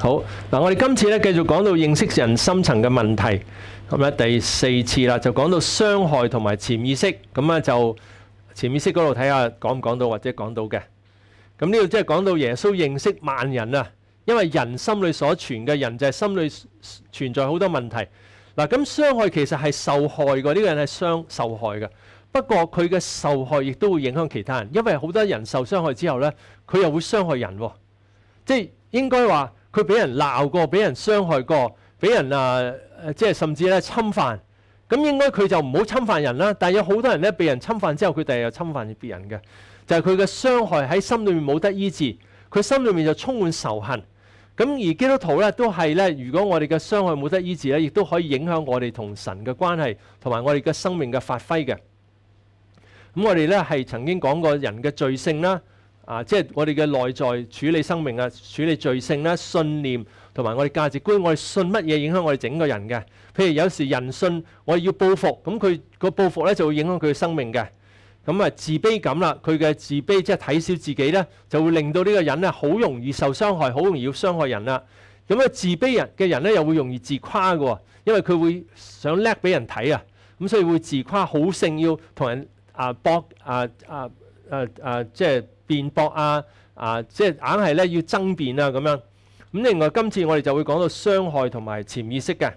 好嗱，我哋今次咧繼續講到認識人心層嘅問題，咁咧第四次啦，就講到傷害同埋潛意識，咁啊就潛意識嗰度睇下講唔講到或者講到嘅。咁呢度即係講到耶穌認識萬人啊，因為人心里所存嘅人就係心里存在好多問題。嗱，咁傷害其實係受害嘅，呢個人係傷受害嘅，不過佢嘅受害亦都會影響其他人，因為好多人受傷害之後呢，佢又會傷害人，即係應該話。佢俾人鬧過，俾人傷害過，俾人啊，即係甚至咧侵犯，咁應該佢就唔好侵犯人啦。但係有好多人咧，被人侵犯之後，佢第日又侵犯別人嘅，就係佢嘅傷害喺心裏面冇得醫治，佢心裏面就充滿仇恨。咁而基督徒咧都係咧，如果我哋嘅傷害冇得醫治咧，亦都可以影響我哋同神嘅關係，同埋我哋嘅生命嘅發揮嘅。咁我哋咧係曾經講過人嘅罪性啦。啊！即係我哋嘅內在處理生命啊，處理罪性啦、信念同埋我哋價值觀。我哋信乜嘢影響我哋整個人嘅？譬如有時人信我哋要報復，咁佢個報復咧就會影響佢嘅生命嘅。咁啊自卑感啦，佢嘅自卑即係睇小自己咧，就會令到呢個人咧好容易受傷害，好容易要傷害人啦。咁啊自卑人嘅人咧又會容易自夸嘅，因為佢會想叻俾人睇啊，咁所以會自夸好勝，要同人啊搏啊啊啊即係。辯駁啊！啊，即係硬係咧要爭辯啊，咁樣。咁另外今次我哋就會講到傷害同埋潛意識嘅。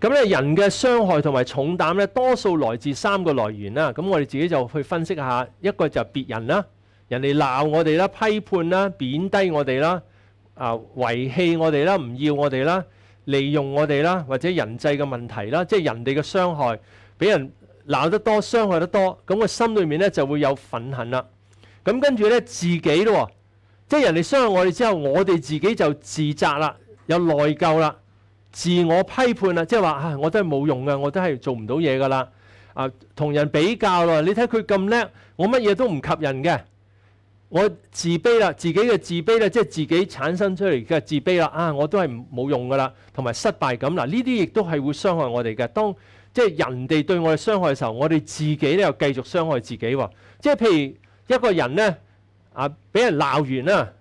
咁咧人嘅傷害同埋重擔咧，多數來自三個來源啦。咁我哋自己就去分析下，一個就係別人啦，人哋鬧我哋啦、批判啦、貶低我哋啦、啊遺棄我哋啦、唔要我哋啦、利用我哋啦，或者人際嘅問題啦，即係人哋嘅傷害，俾人鬧得多，傷害得多，咁我心裏面咧就會有憤恨啦。咁跟住咧，自己咯，即系人哋傷害我哋之後，我哋自己就自責啦，有內疚啦，自我批判啦，即係話啊，我都係冇用嘅，我都係做唔到嘢噶啦，啊，同人比較咯，你睇佢咁叻，我乜嘢都唔及人嘅，我自卑啦，自己嘅自卑咧，即係自己產生出嚟嘅自卑啦，啊，我都係冇用噶啦，同埋失敗感嗱，呢啲亦都係會傷害我哋嘅。當即係人哋對我哋傷害嘅時候，我哋自己咧又繼續傷害自己喎。即係譬如。一個人呢，啊，俾人鬧完啦，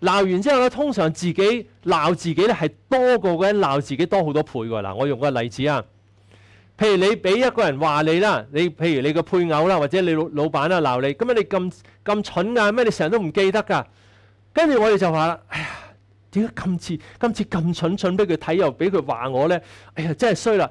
鬧完之後呢，通常自己鬧自己呢係多過嗰啲鬧自己多好多倍噶。嗱，我用個例子啊，譬如你俾一個人話你啦，你譬如你個配偶啦，或者你老老闆啦鬧你，咁樣你咁咁蠢啊？咩你成日都唔記得噶？跟住我哋就話啦，哎呀，點解今次今次咁蠢蠢俾佢睇，又俾佢話我呢？哎呀，真係衰啦！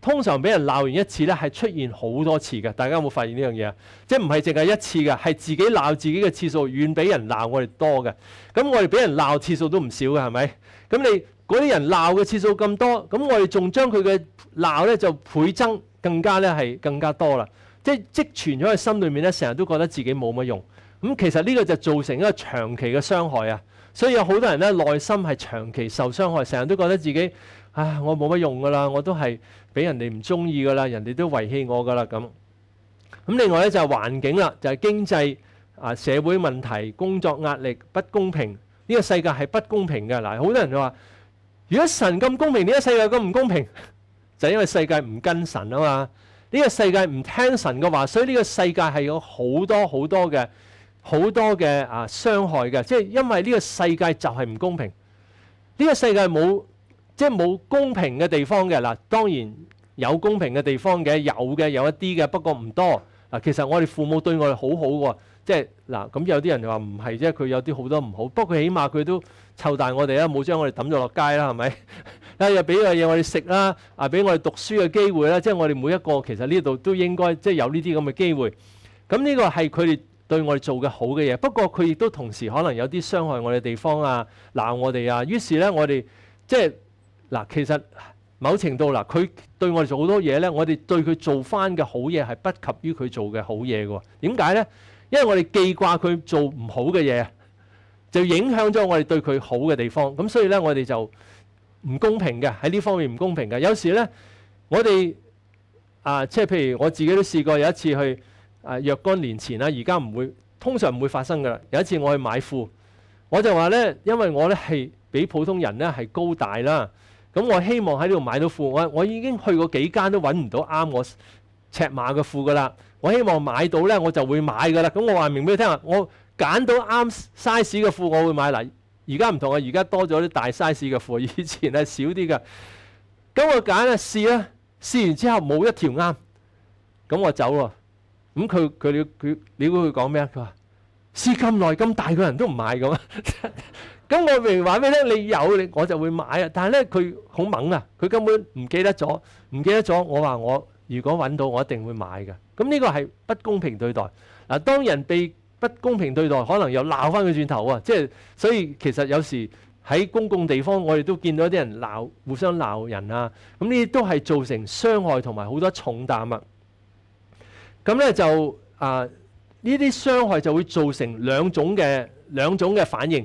通常俾人鬧完一次咧，係出現好多次嘅。大家有冇發現呢樣嘢啊？即係唔係淨係一次嘅，係自己鬧自己嘅次數遠比人鬧我哋多嘅。咁我哋俾人鬧次數都唔少嘅，係咪？咁你嗰啲人鬧嘅次數咁多，咁我哋仲將佢嘅鬧咧就倍增，更加咧係更加多啦。即係積存咗喺心裏面咧，成日都覺得自己冇乜用。咁其實呢個就造成一個長期嘅傷害啊。所以有好多人咧，內心係長期受傷害，成日都覺得自己唉，我冇乜用噶啦，我都係。俾人哋唔中意噶啦，人哋都遺棄我噶啦咁。咁另外咧就係環境啦，就係經濟啊社會問題、工作壓力、不公平。呢個世界係不公平嘅。嗱，好多人就話：如果神咁公平，呢個世界咁唔公平，就因為世界唔跟神啊嘛。呢個世界唔聽神嘅話，所以呢個世界係有好多好多嘅好多嘅啊傷害嘅。即係因為呢個世界就係唔公平。呢個世界冇。即係冇公平嘅地方嘅嗱，當然有公平嘅地方嘅，有嘅有一啲嘅，不過唔多嗱。其實我哋父母對我哋好好喎，即係嗱咁有啲人就話唔係啫，佢有啲好多唔好，不過起碼佢都湊大我哋啦，冇將我哋抌咗落街啦，係咪？日 又俾嘅嘢我哋食啦，啊俾我哋讀書嘅機會啦，即係我哋每一個其實呢度都應該即係有呢啲咁嘅機會。咁呢個係佢哋對我哋做嘅好嘅嘢，不過佢亦都同時可能有啲傷害我哋地方啊、鬧我哋啊。於是呢，我哋即係。嗱，其實某程度嗱，佢對我哋做好多嘢咧，我哋對佢做翻嘅好嘢係不及於佢做嘅好嘢㗎。點解咧？因為我哋記掛佢做唔好嘅嘢，就影響咗我哋對佢好嘅地方。咁所以咧，我哋就唔公平嘅喺呢方面唔公平嘅。有時咧，我哋啊，即係譬如我自己都試過有一次去啊，若干年前啦，而家唔會通常唔會發生㗎。有一次我去買褲，我就話咧，因為我咧係比普通人咧係高大啦。咁我希望喺呢度買到褲，我我已經去過幾間都揾唔到啱我尺碼嘅褲噶啦。我希望買到咧，我就會買噶啦。咁我話明俾你聽啊，我揀到啱 size 嘅褲，我會買。嚟。而家唔同啊，而家多咗啲大 size 嘅褲，以前係少啲嘅。咁我揀啊試啊，試完之後冇一條啱，咁我走喎。咁佢佢佢，你會佢講咩啊？佢話試咁耐咁大個人都唔買咁啊！咁我明明話咩咧？你有你，我就會買啊！但係咧，佢好猛啊！佢根本唔記得咗，唔記得咗。我話我如果揾到，我一定會買嘅。咁呢個係不公平對待嗱。當人被不公平對待，可能又鬧翻佢轉頭啊！即係所以其實有時喺公共地方，我哋都見到啲人鬧互相鬧人啊。咁呢啲都係造成傷害同埋好多重擔啊。咁咧就啊，呢啲傷害就會造成兩種嘅兩種嘅反應。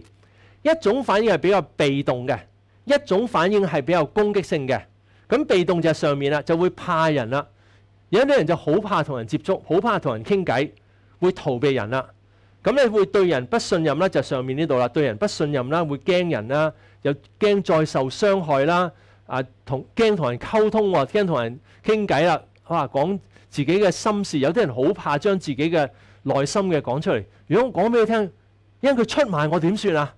一種反應係比較被動嘅，一種反應係比較攻擊性嘅。咁被動就係上面啦，就會怕人啦。有啲人就好怕同人接觸，好怕同人傾偈，會逃避人啦。咁你會對人不信任啦，就上面呢度啦。對人不信任啦，會驚人啦，又驚再受傷害啦。啊，同驚同人溝通喎，驚同人傾偈啦，哇，講自己嘅心事。有啲人好怕將自己嘅內心嘅講出嚟，如果我講俾你聽，因為佢出賣我點算啊？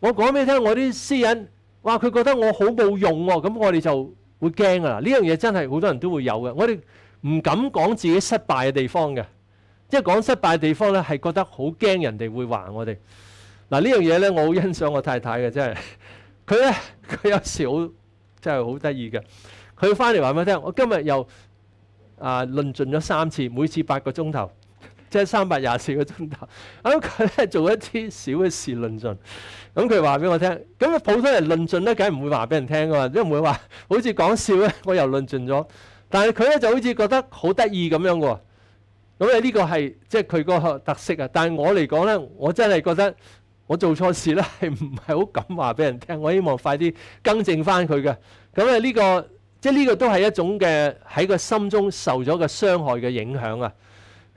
我講俾聽，我啲私隱，哇！佢覺得我好冇用喎，咁我哋就會驚㗎啦。呢樣嘢真係好多人都會有嘅，我哋唔敢講自己失敗嘅地方嘅，即為講失敗地方咧係覺得好驚人哋會話我哋。嗱呢樣嘢咧，我好欣賞我太太嘅，真係 佢咧，佢有時好真係好得意嘅。佢翻嚟話俾我聽，我今日又啊論盡咗三次，每次八個鐘頭。即係三百廿四個鐘頭，咁佢咧做一啲小嘅事論盡，咁佢話俾我聽。咁啊，普通人論盡咧，梗係唔會話俾人聽噶嘛，都唔會話好似講笑咧。我又論盡咗，但係佢咧就好似覺得好得意咁樣喎。咁啊，呢個係即係佢個特色啊。但係我嚟講咧，我真係覺得我做錯事咧係唔係好敢話俾人聽。我希望快啲更正翻佢嘅。咁啊，呢個即係呢個都係一種嘅喺個心中受咗嘅傷害嘅影響啊。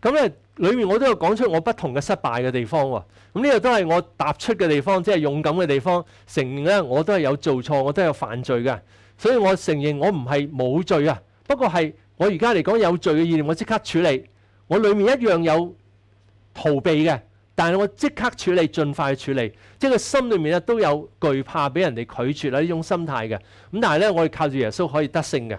咁咧，裏面我都有講出我不同嘅失敗嘅地方喎。咁呢個都係我踏出嘅地方，即係勇敢嘅地方。承認咧，我都係有做錯，我都有犯罪嘅。所以我承認我唔係冇罪啊。不過係我而家嚟講有罪嘅意念，我即刻處理。我裏面一樣有逃避嘅，但係我即刻處理，尽快處理。即係心裏面咧都有懼怕，俾人哋拒絕啦呢種心態嘅。咁但係咧，我靠住耶穌可以得勝嘅。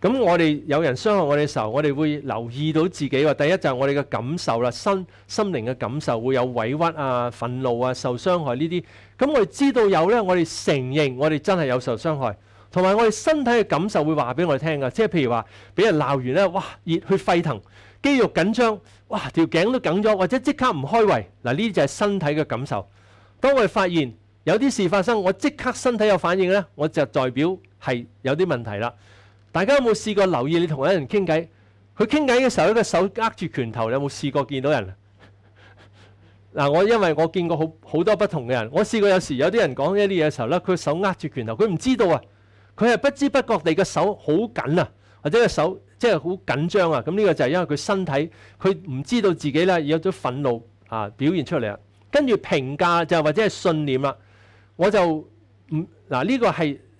咁我哋有人傷害我哋嘅時候，我哋會留意到自己喎。第一就係我哋嘅感受啦，心心靈嘅感受會有委屈啊、憤怒啊、受傷害呢啲。咁我哋知道有呢，我哋承認我哋真係有受傷害，同埋我哋身體嘅感受會話俾我哋聽噶。即係譬如話俾人鬧完呢，哇熱血沸騰，肌肉緊張，哇條頸都緊咗，或者即刻唔開胃嗱呢啲就係身體嘅感受。當我哋發現有啲事發生，我即刻身體有反應呢，我就代表係有啲問題啦。大家有冇試過留意你同一人傾偈，佢傾偈嘅時候，一個手握住拳頭，有冇試過見到人？嗱，我因為我見過好好多不同嘅人，我試過有時有啲人講一啲嘢嘅時候咧，佢手握住拳頭，佢唔知道啊，佢係不知不覺地個手好緊啊，或者個手即係好緊張啊。咁呢個就係因為佢身體，佢唔知道自己咧有咗憤怒啊表現出嚟啊。跟住評價就或者係信念啦，我就唔嗱呢個係。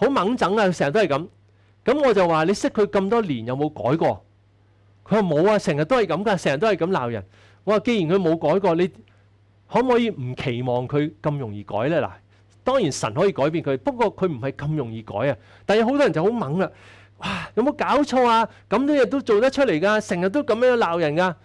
好猛整啊！成日都系咁，咁我就话你识佢咁多年有冇改过？佢话冇啊，成日都系咁噶，成日都系咁闹人。我话既然佢冇改过，你可唔可以唔期望佢咁容易改呢？嗱，当然神可以改变佢，不过佢唔系咁容易改啊。但系好多人就好猛啦，哇！有冇搞错啊？咁多嘢都做得出嚟噶，成日都咁样闹人噶。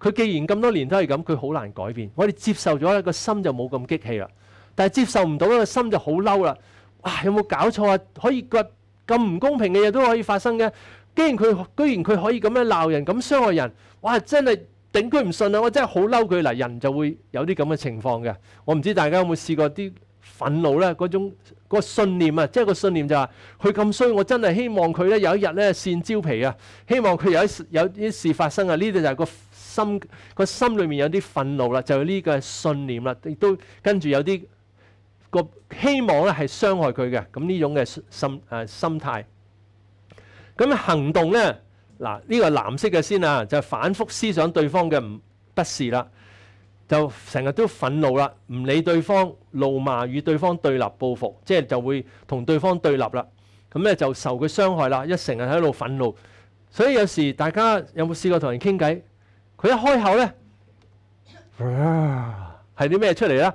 佢既然咁多年都系咁，佢好难改变。我哋接受咗一个心就冇咁激气啦。但系接受唔到一个心就好嬲啦。哇！有冇搞錯啊？可以咁咁唔公平嘅嘢都可以發生嘅。既然佢居然佢可以咁樣鬧人、咁傷害人，哇！真係頂佢唔順啊！我真係好嬲佢嚟。人就會有啲咁嘅情況嘅。我唔知大家有冇試過啲憤怒咧？嗰種個信念啊，即係個信念就話佢咁衰，我真係希望佢咧有一日咧善招皮啊！希望佢有一有啲事發生啊！呢度就係個心個心裏面有啲憤怒啦，就係呢個信念啦，亦都跟住有啲。個希望咧係傷害佢嘅，咁呢種嘅心誒心態，咁行動咧嗱呢個藍色嘅先啊，就反覆思想對方嘅唔不是啦，就成日都憤怒啦，唔理對方怒罵，與對方對立報復，即係就會同對方對立啦，咁咧就受佢傷害啦，一成日喺度憤怒，所以有時大家有冇試過同人傾偈，佢一開口咧，係啲咩出嚟啦？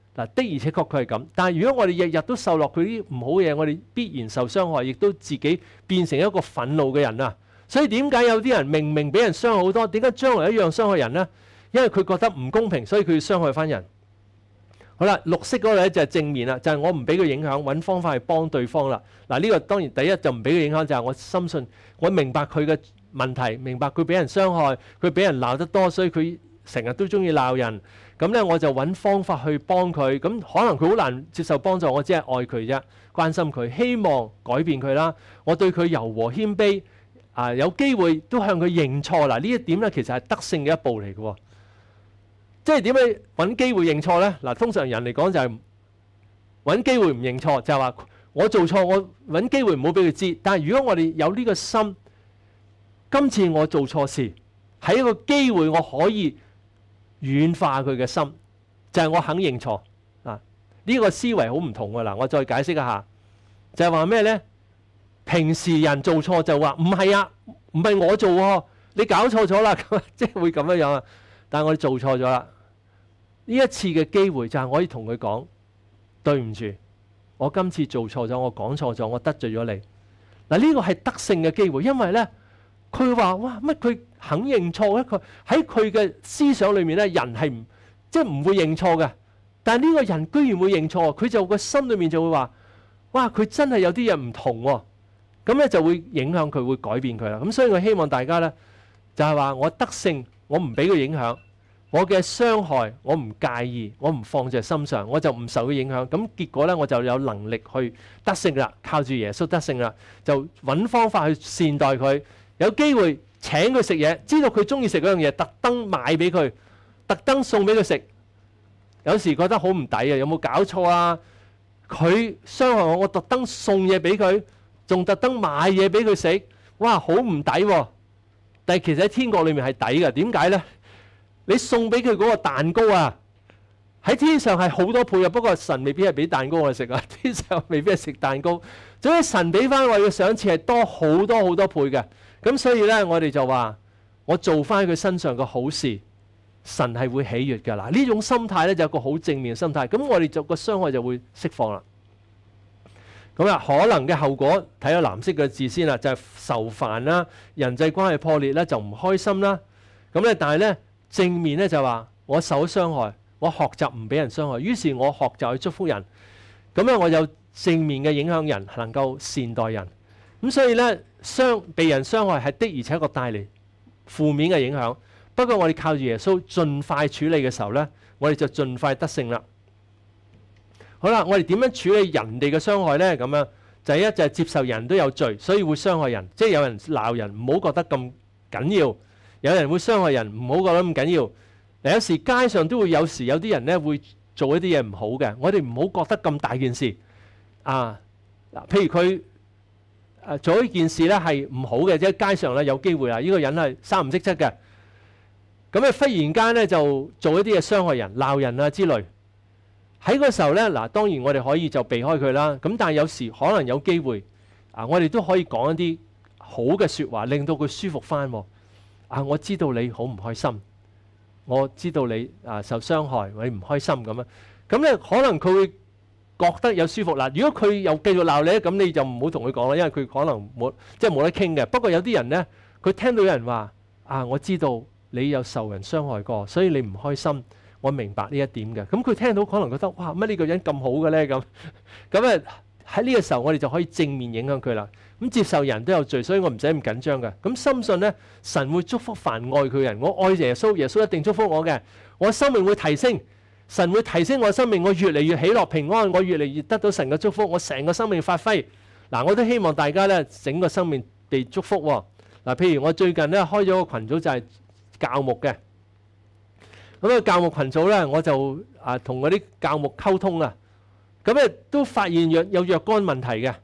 嗱的而且確佢係咁，但如果我哋日日都受落佢啲唔好嘢，我哋必然受傷害，亦都自己變成一個憤怒嘅人啊！所以點解有啲人明明俾人傷害好多，點解將來一樣傷害人呢？因為佢覺得唔公平，所以佢要傷害翻人。好啦，綠色嗰個咧就係正面啦，就係我唔俾佢影響，揾方法去幫對方啦。嗱呢個當然第一就唔俾佢影響，就係我深信我明白佢嘅問題，明白佢俾人傷害，佢俾人鬧得多，所以佢成日都中意鬧人。咁咧，我就揾方法去幫佢。咁可能佢好難接受幫助，我只係愛佢啫，關心佢，希望改變佢啦。我對佢柔和謙卑啊，有機會都向佢認錯啦。呢一點咧，其實係得勝嘅一步嚟嘅。即係點解揾機會認錯呢？嗱，通常人嚟講就係揾機會唔認錯，就係話我做錯，我揾機會唔好俾佢知。但係如果我哋有呢個心，今次我做錯事喺一個機會，我可以。軟化佢嘅心，就係我肯認錯啊！呢個思維好唔同㗎啦，我再解釋一下，就係話咩呢？平時人做錯就話唔係啊，唔係我做喎，你搞錯咗啦，咁 即係會咁樣啊！但係我哋做錯咗啦，呢一次嘅機會就係可以同佢講對唔住，我今次做錯咗，我講錯咗，我得罪咗你嗱呢個係得勝嘅機會，因為呢，佢話哇乜佢？肯認錯嘅佢喺佢嘅思想裏面咧，人係即係唔會認錯嘅。但係呢個人居然會認錯，佢就個心裏面就會話：，哇！佢真係有啲嘢唔同喎。咁咧就會影響佢，會改變佢啦。咁所以我希望大家咧就係話：我得勝，我唔俾佢影響，我嘅傷害我唔介意，我唔放在心上，我就唔受佢影響。咁結果咧我就有能力去得勝啦，靠住耶穌得勝啦，就揾方法去善待佢，有機會。請佢食嘢，知道佢中意食嗰樣嘢，特登買俾佢，特登送俾佢食。有時覺得好唔抵啊！有冇搞錯啊？佢傷害我，我特登送嘢俾佢，仲特登買嘢俾佢食，哇！好唔抵喎！但係其實喺天国裏面係抵嘅。點解呢？你送俾佢嗰個蛋糕啊，喺天上係好多倍啊！不過神未必係俾蛋糕我食啊，天上未必係食蛋糕。總之神俾翻我嘅賞賜係多好多好多倍嘅。咁所以咧，我哋就话我做翻佢身上嘅好事，神系会喜悦噶啦。呢种心态咧，就有个好正面嘅心态。咁我哋就个伤害就会释放啦。咁啊，可能嘅后果睇下蓝色嘅字先啦，就系受烦啦，人际关系破裂咧就唔开心啦。咁咧，但系咧正面咧就话我受咗伤害，我学习唔俾人伤害，于是我学习去祝福人。咁咧，我有正面嘅影响人，能够善待人。咁所以咧。傷被人傷害係的，而且確帶嚟負面嘅影響。不過我哋靠住耶穌，盡快處理嘅時候呢，我哋就盡快得勝啦。好啦，我哋點樣處理人哋嘅傷害呢？咁樣就一就係接受人都有罪，所以會傷害人。即係有人鬧人，唔好覺得咁緊要；有人會傷害人，唔好覺得咁緊要。有時街上都會有時有啲人呢會做一啲嘢唔好嘅，我哋唔好覺得咁大件事啊。譬如佢。誒做呢件事咧係唔好嘅，即係街上咧有機會啊！呢個人係三唔識七嘅，咁啊忽然間咧就做一啲嘢傷害人、鬧人啊之類。喺個時候咧，嗱當然我哋可以就避開佢啦。咁但係有時可能有機會啊，我哋都可以講一啲好嘅説話，令到佢舒服翻。啊，我知道你好唔開心，我知道你啊受傷害，你唔開心咁啊。咁咧可能佢會。覺得有舒服嗱，如果佢又繼續鬧你咁你就唔好同佢講啦，因為佢可能冇即係冇得傾嘅。不過有啲人呢，佢聽到有人話啊，我知道你有受人傷害過，所以你唔開心，我明白呢一點嘅。咁佢聽到可能覺得哇，乜呢個人咁好嘅呢？」咁。咁啊喺呢個時候，我哋就可以正面影響佢啦。咁接受人都有罪，所以我唔使咁緊張嘅。咁深信呢，神會祝福凡愛佢人。我愛耶穌，耶穌一定祝福我嘅。我生命會提升。神會提升我生命，我越嚟越喜樂平安，我越嚟越得到神嘅祝福，我成個生命發揮。嗱，我都希望大家咧整個生命被祝福。嗱，譬如我最近咧開咗個群組就係教牧嘅，咁個教牧群組咧我就啊同嗰啲教牧溝通啊，咁咧都發現有有若干問題嘅。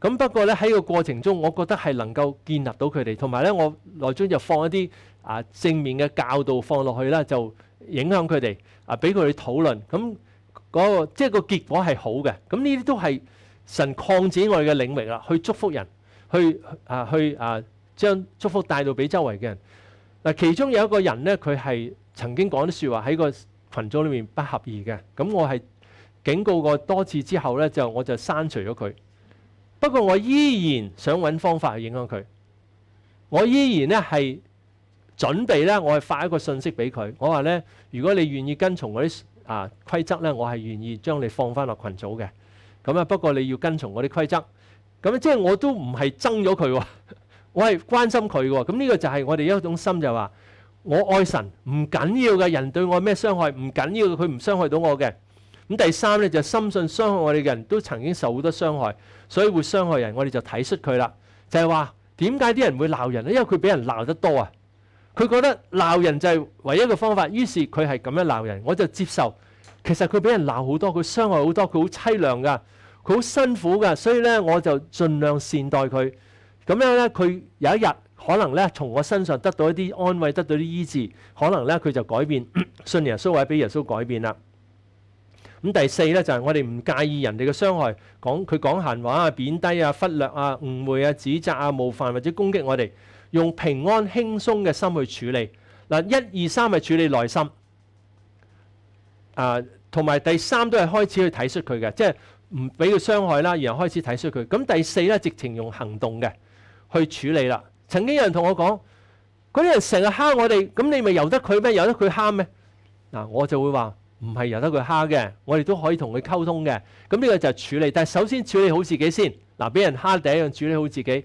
咁不過咧喺個過程中，我覺得係能夠建立到佢哋，同埋咧我內中就放一啲啊正面嘅教導放落去啦，就。影響佢哋啊，俾佢哋討論咁嗰個，即係個結果係好嘅。咁呢啲都係神擴展我哋嘅領域啦，去祝福人，去啊，去啊，將祝福帶到俾周圍嘅人。嗱，其中有一個人咧，佢係曾經講啲説話喺個群組裏面不合意嘅。咁我係警告過多次之後咧，就我就刪除咗佢。不過我依然想揾方法去影響佢，我依然咧係。準備咧，我係發一個信息俾佢。我話咧，如果你願意跟從嗰啲啊規則咧，我係願意將你放翻落群組嘅。咁啊，不過你要跟從嗰啲規則。咁即係我都唔係憎咗佢喎，我係關心佢喎。咁呢個就係我哋一種心，就話我愛神唔緊要嘅，人對我咩傷害唔緊要，佢唔傷害到我嘅。咁第三咧就深信傷害我哋嘅人都曾經受好多傷害，所以會傷害人。我哋就睇恤佢啦，就係話點解啲人會鬧人咧？因為佢俾人鬧得多啊。佢覺得鬧人就係唯一嘅方法，於是佢係咁樣鬧人，我就接受。其實佢俾人鬧好多，佢傷害好多，佢好淒涼噶，佢好辛苦噶，所以咧我就盡量善待佢。咁樣咧，佢有一日可能咧從我身上得到一啲安慰，得到啲醫治，可能咧佢就改變 信耶穌，或者俾耶穌改變啦。咁第四咧就係我哋唔介意人哋嘅傷害，講佢講閒話啊、貶低啊、忽略啊、誤會啊、指責啊、冒犯或者攻擊我哋。用平安輕鬆嘅心去處理嗱，一二三係處理內心，啊，同埋第三都係開始去睇恤佢嘅，即係唔俾佢傷害啦，然後開始睇恤佢。咁第四咧，直情用行動嘅去處理啦。曾經有人同我講，嗰啲人成日蝦我哋，咁你咪由得佢咩？由得佢蝦咩？嗱，我就會話唔係由得佢蝦嘅，我哋都可以同佢溝通嘅。咁呢個就係處理，但係首先處理好自己先嗱，俾人蝦第一樣處理好自己。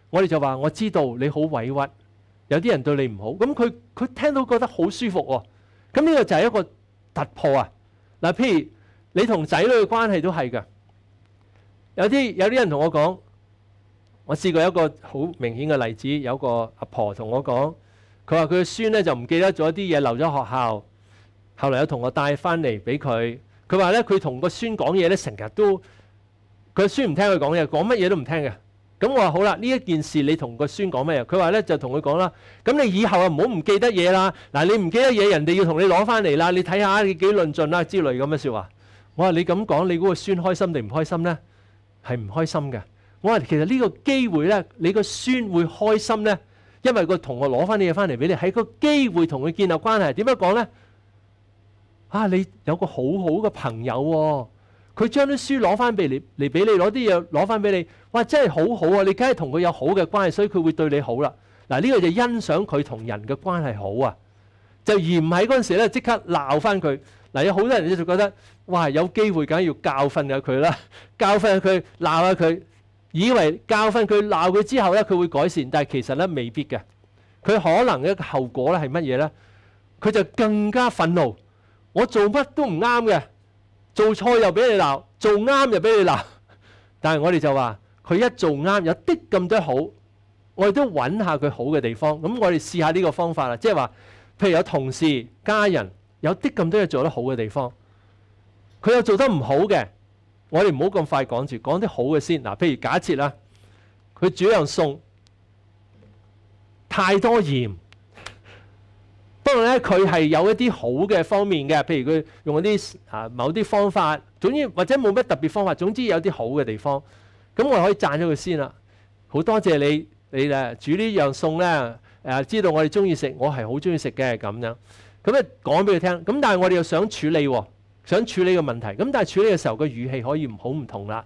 我哋就話我知道你好委屈，有啲人對你唔好，咁佢佢聽到覺得好舒服喎。咁呢個就係一個突破啊！嗱，譬如你同仔女嘅關係都係噶，有啲有啲人同我講，我試過一個好明顯嘅例子，有個阿婆同我講，佢話佢嘅孫咧就唔記得咗啲嘢留咗學校，後嚟有同我帶翻嚟俾佢，佢話咧佢同個孫講嘢咧成日都，佢孫唔聽佢講嘢，講乜嘢都唔聽嘅。咁我話好啦，呢一件事你同個孫講咩啊？佢話咧就同佢講啦。咁你以後啊唔好唔記得嘢啦。嗱，你唔記得嘢，人哋要同你攞翻嚟啦。你睇下你幾論盡啦之類咁嘅説話。我話你咁講，你嗰個孫開心定唔開心咧？係唔開心嘅。我話其實呢個機會咧，你個孫會開心咧，因為個同學攞翻啲嘢翻嚟俾你，喺個機會同佢建立關係。點樣講咧？啊，你有個好好嘅朋友喎。佢將啲書攞翻俾你，嚟俾你攞啲嘢攞翻俾你，哇！真係好好啊！你梗係同佢有好嘅關係，所以佢會對你好啦。嗱，呢個就欣賞佢同人嘅關係好啊。就而唔喺嗰陣時咧，即刻鬧翻佢。嗱，有好多人咧就覺得，哇！有機會梗係要教訓下佢啦，教訓下佢，鬧下佢，以為教訓佢鬧佢之後咧，佢會改善，但係其實咧未必嘅。佢可能嘅後果咧係乜嘢咧？佢就更加憤怒，我做乜都唔啱嘅。做錯又俾你鬧，做啱又俾你鬧。但系我哋就話佢一做啱有啲咁多好，我哋都揾下佢好嘅地方。咁我哋试下呢個方法啦，即係話，譬如有同事、家人有啲咁多嘢做得好嘅地方，佢又做得唔好嘅，我哋唔好咁快講住，講啲好嘅先。嗱，譬如假設啦，佢煮樣餸太多鹽。當咧，佢係有一啲好嘅方面嘅，譬如佢用嗰啲啊某啲方法，總之或者冇乜特別方法，總之有啲好嘅地方，咁我可以讚咗佢先啦。好多謝你，你咧煮呢樣餸咧，誒知道我哋中意食，我係好中意食嘅咁樣。咁啊講俾佢聽，咁但係我哋又想處理，想處理個問題，咁但係處理嘅時候個語氣可以唔好唔同啦。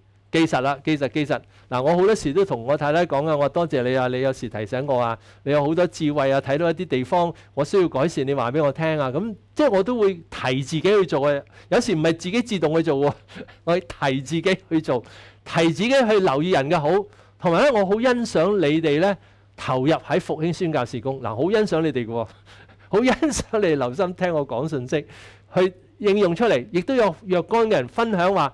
記實啦，記實記實。嗱，我好多時都同我太太講啊，我話多謝你啊，你有時提醒我啊，你有好多智慧啊，睇到一啲地方我需要改善，你話俾我聽啊。咁即係我都會提自己去做嘅，有時唔係自己自動去做喎，我提自己去做，提自己去留意人嘅好。同埋咧，我好欣賞你哋咧投入喺復興宣教事工。嗱，好欣賞你哋嘅喎，好欣賞你哋留心聽我講信息，去應用出嚟。亦都有若干嘅人分享話。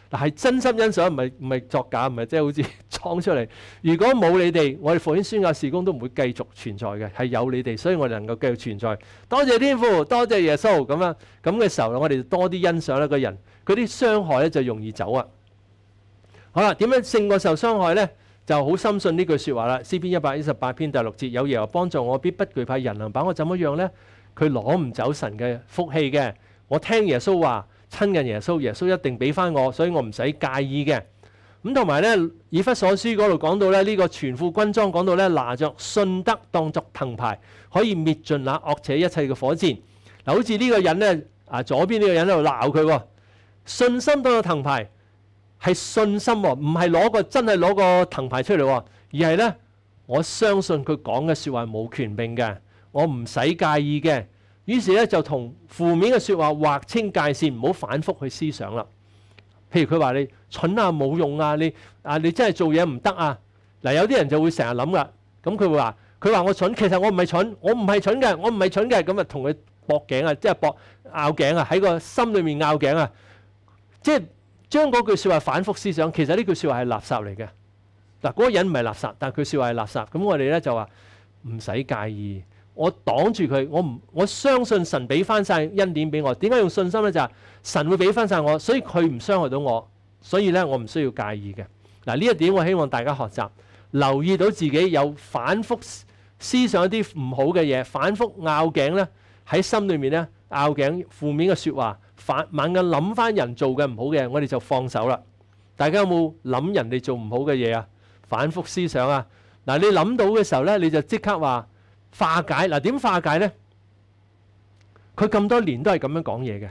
嗱，係真心欣賞，唔係唔係作假，唔係即係好似 裝出嚟。如果冇你哋，我哋奉音宣教事工都唔會繼續存在嘅。係有你哋，所以我哋能夠繼續存在。多謝天父，多謝耶穌咁樣咁嘅時候我哋多啲欣賞一個人，佢啲傷害咧就容易走啊。好啦，點樣勝過受傷害咧？就好深信呢句説話啦，《詩篇》一百一十八篇第六節：有耶和幫助我，必不惧怕人能把我怎麼樣咧？佢攞唔走神嘅福氣嘅。我聽耶穌話。親近耶穌，耶穌一定俾翻我，所以我唔使介意嘅。咁同埋咧，以弗所書嗰度講到咧，呢個全副軍裝講到咧，拿着信德當作藤牌，可以滅盡那惡且一切嘅火箭。嗱，好似呢個人咧，啊左邊呢個人喺度鬧佢，信心當作藤牌，係信心喎，唔係攞個真係攞個藤牌出嚟，而係咧，我相信佢講嘅説話冇權柄嘅，我唔使介意嘅。於是咧就同負面嘅説話劃清界線，唔好反覆去思想啦。譬如佢話你蠢啊、冇用啊，你啊你真係做嘢唔得啊。嗱有啲人就會成日諗噶，咁佢會話佢話我蠢，其實我唔係蠢，我唔係蠢嘅，我唔係蠢嘅。咁啊同佢搏頸啊，即係搏拗頸啊，喺個心裏面拗頸啊，即係將嗰句説話反覆思想。其實呢句説話係垃圾嚟嘅。嗱嗰個人唔係垃圾，但係佢説話係垃圾。咁我哋咧就話唔使介意。我擋住佢，我唔我相信神俾翻晒恩典俾我。點解用信心咧？就係神會俾翻晒我，所以佢唔傷害到我，所以咧我唔需要介意嘅。嗱呢一點我希望大家學習，留意到自己有反覆思想一啲唔好嘅嘢，反覆拗頸咧喺心裏面咧拗頸負面嘅説話，反猛咁諗翻人做嘅唔好嘅，我哋就放手啦。大家有冇諗人哋做唔好嘅嘢啊？反覆思想啊！嗱你諗到嘅時候咧，你就即刻話。化解嗱點化解呢？佢咁多年都係咁樣講嘢嘅，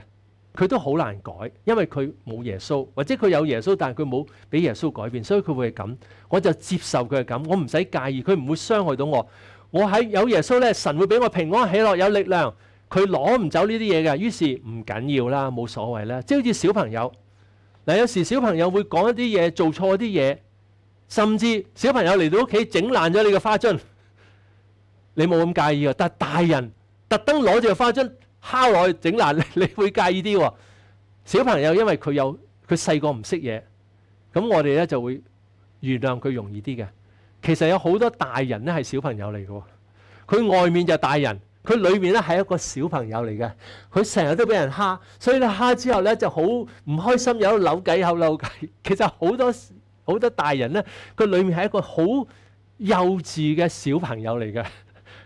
佢都好難改，因為佢冇耶穌，或者佢有耶穌，但係佢冇俾耶穌改變，所以佢會係咁。我就接受佢係咁，我唔使介意，佢唔會傷害到我。我喺有耶穌咧，神會俾我平安喜樂有力量。佢攞唔走呢啲嘢嘅，於是唔緊要啦，冇所謂啦。即係好似小朋友嗱，有時小朋友會講一啲嘢做錯啲嘢，甚至小朋友嚟到屋企整爛咗你嘅花樽。你冇咁介意啊，但系大人特登攞住花樽敲落去整爛，你會介意啲喎。小朋友因為佢有佢細個唔識嘢，咁我哋咧就會原諒佢容易啲嘅。其實有好多大人咧係小朋友嚟嘅，佢外面就大人，佢裏面咧係一個小朋友嚟嘅。佢成日都俾人蝦，所以咧蝦之後咧就好唔開心，有扭計有扭計。其實好多好多大人咧，佢裏面係一個好幼稚嘅小朋友嚟嘅。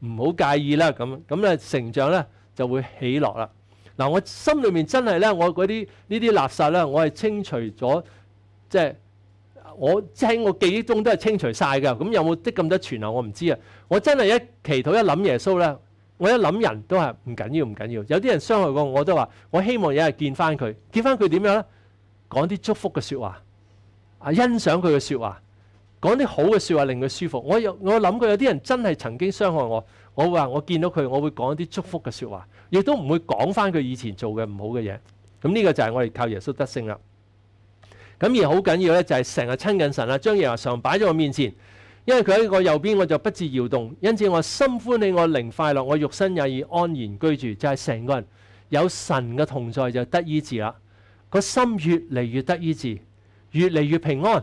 唔好介意啦，咁咁咧成長咧就會起落啦。嗱，我心裏面真係咧，我嗰啲呢啲垃圾咧，我係清除咗，即係我喺我記憶中都係清除晒嘅。咁有冇啲咁多存留我唔知啊。我真係一祈禱一諗耶穌咧，我一諗人都係唔緊要唔緊要。有啲人傷害過我都話，我希望有日見翻佢，見翻佢點樣咧？講啲祝福嘅説話，啊欣賞佢嘅説話。讲啲好嘅说话令佢舒服。我有我谂过有啲人真系曾经伤害我，我话我见到佢我会讲一啲祝福嘅说话，亦都唔会讲翻佢以前做嘅唔好嘅嘢。咁呢个就系我哋靠耶稣得胜啦。咁而好紧要呢，就系成日亲近神啦，將耶和常摆喺我面前，因为佢喺我右边我就不自摇动，因此我心欢喜我灵快乐，我肉身也以安然居住。就系成个人有神嘅同在就得医治啦，个心越嚟越得医治，越嚟越平安。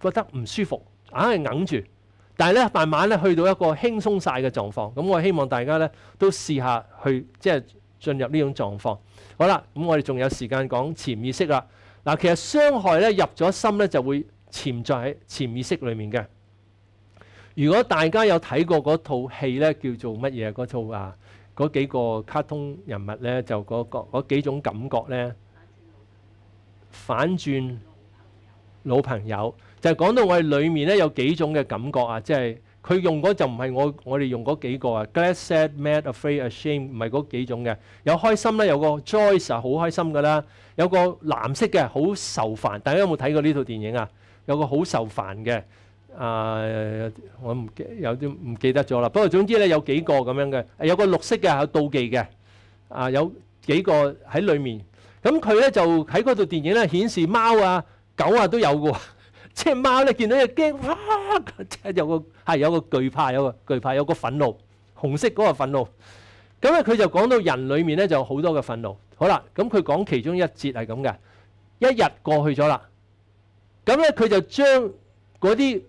覺得唔舒服，硬係硬住，但系咧慢慢咧去到一個輕鬆晒嘅狀況。咁我希望大家咧都試下去，即係進入呢種狀況。好啦，咁我哋仲有時間講潛意識啦。嗱，其實傷害咧入咗心咧就會潛在喺潛意識裏面嘅。如果大家有睇過嗰套戲咧，叫做乜嘢？嗰套啊，嗰幾個卡通人物咧，就嗰個嗰幾種感覺咧，反轉老朋友。就講到我哋裡面咧，有幾種嘅感覺啊！即係佢用嗰就唔係我我哋用嗰幾個啊。Glad、sad、mad、afraid、ashame d 唔係嗰幾種嘅。有開心咧，有個 joy，實係好開心噶啦。有個藍色嘅好愁煩，大家有冇睇過呢套電影啊？有個好愁煩嘅啊，我唔記有啲唔記得咗啦。不過總之咧，有幾個咁樣嘅，有個綠色嘅有妒忌嘅啊，有幾個喺裏面咁佢咧就喺嗰套電影咧顯示貓啊、狗啊都有㗎喎。即貓咧，見到嘢驚，哇！即係有個係有個巨怕，有個巨怕，有個憤怒，紅色嗰個憤怒。咁咧佢就講到人裡面咧，就好多嘅憤怒。好啦，咁佢講其中一節係咁嘅。一日過去咗啦，咁咧佢就將嗰啲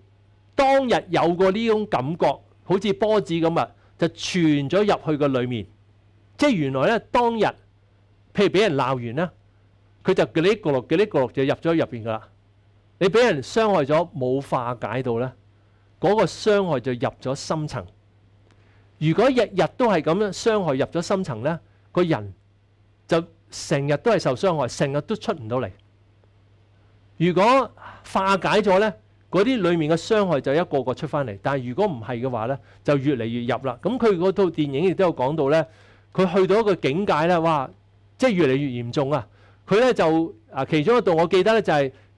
當日有過呢種感覺，好似波子咁啊，就傳咗入去個裡面。即係原來咧，當日譬如俾人鬧完啦，佢就嘅呢個落嘅呢個落就入咗入邊噶啦。你俾人傷害咗，冇化解到呢，嗰個傷害就入咗深層。如果日日都係咁樣傷害入咗深層呢，個人就成日都係受傷害，成日都出唔到嚟。如果化解咗呢，嗰啲里面嘅傷害就一個個出翻嚟。但系如果唔係嘅話呢，就越嚟越入啦。咁佢嗰套電影亦都有講到呢，佢去到一個境界呢，哇！即係越嚟越嚴重啊。佢呢就啊，其中一度我記得呢就係。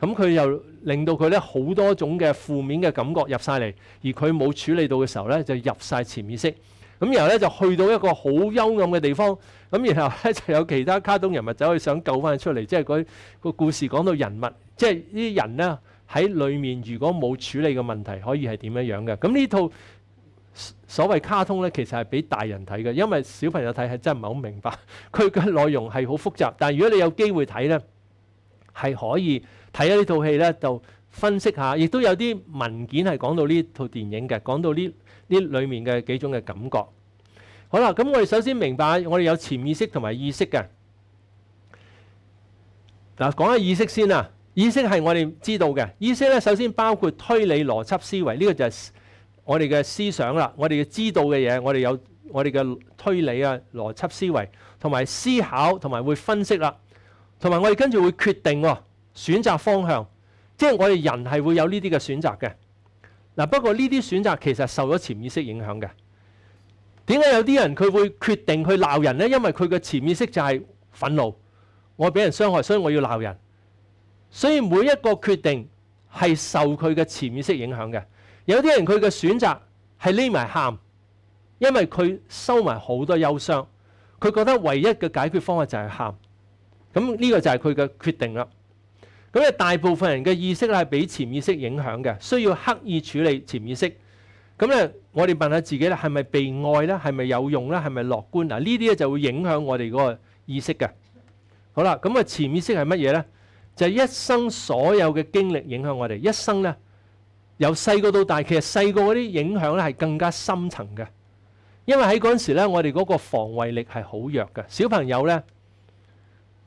咁佢又令到佢咧好多種嘅負面嘅感覺入晒嚟，而佢冇處理到嘅時候咧，就入晒潛意識。咁然後咧就去到一個好幽暗嘅地方。咁然後咧就有其他卡通人物走去想救翻佢出嚟，即係嗰個故事講到人物，即係啲人咧喺裡面，如果冇處理嘅問題，可以係點樣樣嘅？咁呢套所謂卡通咧，其實係俾大人睇嘅，因為小朋友睇係真唔係好明白。佢嘅內容係好複雜，但如果你有機會睇咧，係可以。睇咗呢套戲咧，就分析下，亦都有啲文件係講到呢套電影嘅，講到呢呢裏面嘅幾種嘅感覺。好啦，咁我哋首先明白，我哋有潛意識同埋意識嘅。嗱，講下意識先啊，意識係我哋知道嘅。意識咧，首先包括推理、邏輯思維，呢個就係我哋嘅思想啦。我哋嘅知道嘅嘢，我哋有我哋嘅推理啊、邏輯思維，同埋思考，同埋會分析啦，同埋我哋跟住會決定喎。選擇方向，即係我哋人係會有呢啲嘅選擇嘅嗱。不過呢啲選擇其實受咗潛意識影響嘅。點解有啲人佢會決定去鬧人呢？因為佢嘅潛意識就係憤怒，我俾人傷害，所以我要鬧人。所以每一個決定係受佢嘅潛意識影響嘅。有啲人佢嘅選擇係匿埋喊，因為佢收埋好多憂傷，佢覺得唯一嘅解決方法就係喊。咁呢個就係佢嘅決定啦。咁咧，大部分人嘅意識咧係俾潛意識影響嘅，需要刻意處理潛意識。咁咧，我哋問下自己咧，係咪被愛咧？係咪有用咧？係咪樂觀嗱？呢啲咧就會影響我哋嗰個意識嘅。好啦，咁啊，潛意識係乜嘢咧？就係一生所有嘅經歷影響我哋一生咧。由細個到大，其實細個嗰啲影響咧係更加深層嘅，因為喺嗰陣時咧，我哋嗰個防衛力係好弱嘅。小朋友咧。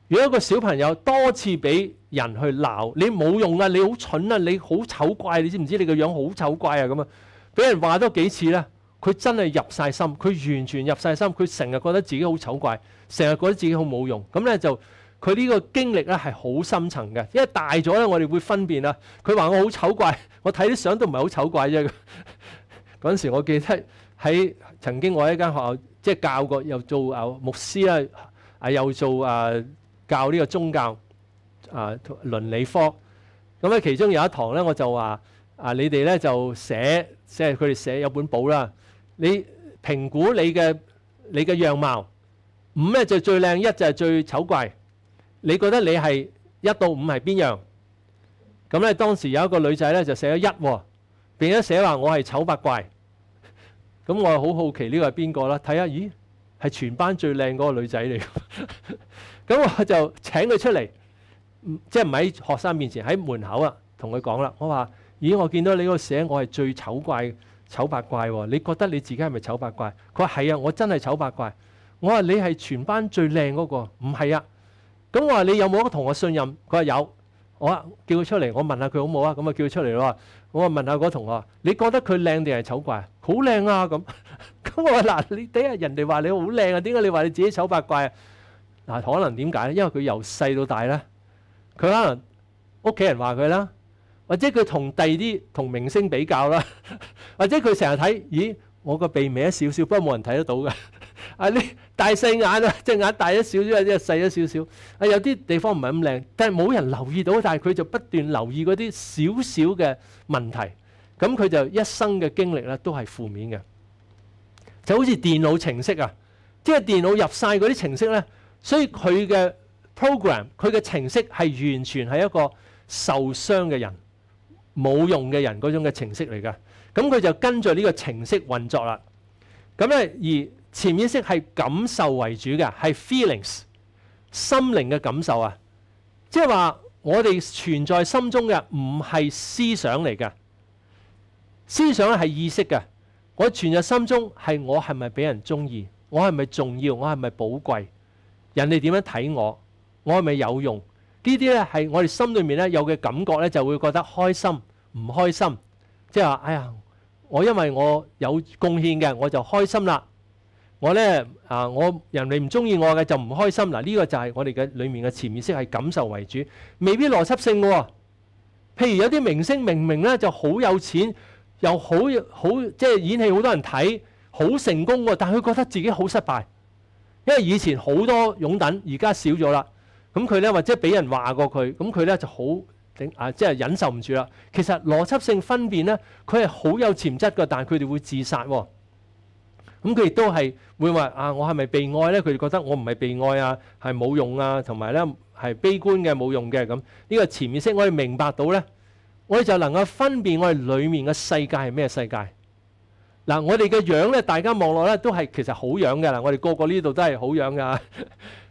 如果一個小朋友多次俾人去鬧，你冇用啊！你好蠢啊！你好醜怪，你知唔知？你個樣好醜怪啊！咁啊，俾人話多幾次咧，佢真係入晒心，佢完全入晒心，佢成日覺得自己好醜怪，成日覺得自己好冇用。咁咧就佢呢個經歷咧係好深層嘅，因為大咗咧，我哋會分辨啊。佢話我好醜怪，我睇啲相都唔係好醜怪啫。嗰陣時我記得喺曾經我喺間學校即係教過，又做牧師啊，啊又做啊。教呢個宗教啊倫理科，咁咧其中有一堂咧，我就話啊你哋咧就寫即係佢哋寫有本簿啦，你評估你嘅你嘅樣貌五咧就最靚，一就係最醜怪，你覺得你係一到五係邊樣？咁咧當時有一個女仔咧就寫咗一，並且寫話我係醜八怪。咁我好好奇呢個係邊個啦？睇下咦係全班最靚嗰個女仔嚟。咁我就請佢出嚟，即係唔喺學生面前喺門口啊，同佢講啦。我話：，咦，我見到你個寫，我係最醜怪、醜八怪喎。你覺得你自己係咪醜八怪？佢話：係啊，我真係醜八怪。我話：你係全班最靚嗰個？唔係啊。咁我話：你有冇一個同學信任？佢話有。我叫佢出嚟，我問下佢好唔好啊。咁啊，叫佢出嚟咯。我話：問下嗰同學，你覺得佢靚定係醜怪？好靚啊！咁，咁我話：嗱，你第解人哋話你好靚啊？點解你話你自己醜八怪啊？嗱，可能點解咧？因為佢由細到大咧，佢可能屋企人話佢啦，或者佢同第二啲同明星比較啦，或者佢成日睇，咦，我個鼻歪一少少，不過冇人睇得到嘅。啊，呢大細眼啊，隻眼大咗少少，者細咗少少。啊，有啲地方唔係咁靚，但係冇人留意到，但係佢就不斷留意嗰啲少少嘅問題。咁佢就一生嘅經歷咧，都係負面嘅。就好似電腦程式啊，即係電腦入晒嗰啲程式咧。所以佢嘅 program，佢嘅程式係完全係一個受傷嘅人、冇用嘅人嗰種嘅程式嚟嘅。咁佢就跟住呢個程式運作啦。咁咧而潛意識係感受為主嘅，係 feelings 心靈嘅感受啊。即係話我哋存在心中嘅唔係思想嚟嘅，思想係意識嘅。我存在心中係我係咪俾人中意？我係咪重要？我係咪寶貴？人哋點樣睇我？我係咪有用？呢啲咧係我哋心裏面咧有嘅感覺咧，就會覺得開心唔開心。即係話，哎呀，我因為我有貢獻嘅，我就開心啦。我咧啊，我人哋唔中意我嘅就唔開心。嗱，呢個就係我哋嘅裏面嘅潛意識係感受為主，未必邏輯性嘅。譬如有啲明星明明咧就好有錢，又好好即係演戲好多人睇，好成功嘅，但佢覺得自己好失敗。因為以前好多擁趸，而家少咗啦。咁佢咧或者俾人話過佢，咁佢咧就好啊，即係忍受唔住啦。其實邏輯性分辨咧，佢係好有潛質㗎，但佢哋會自殺。咁佢亦都係會話啊，我係咪被愛咧？佢哋覺得我唔係被愛啊，係冇用啊，同埋咧係悲觀嘅冇用嘅咁。呢個潛意識，我哋明白到咧，我哋就能夠分辨我哋裡面嘅世界係咩世界。嗱，我哋嘅樣咧，大家望落咧都係其實好樣嘅。嗱，我哋個個呢度都係好樣噶，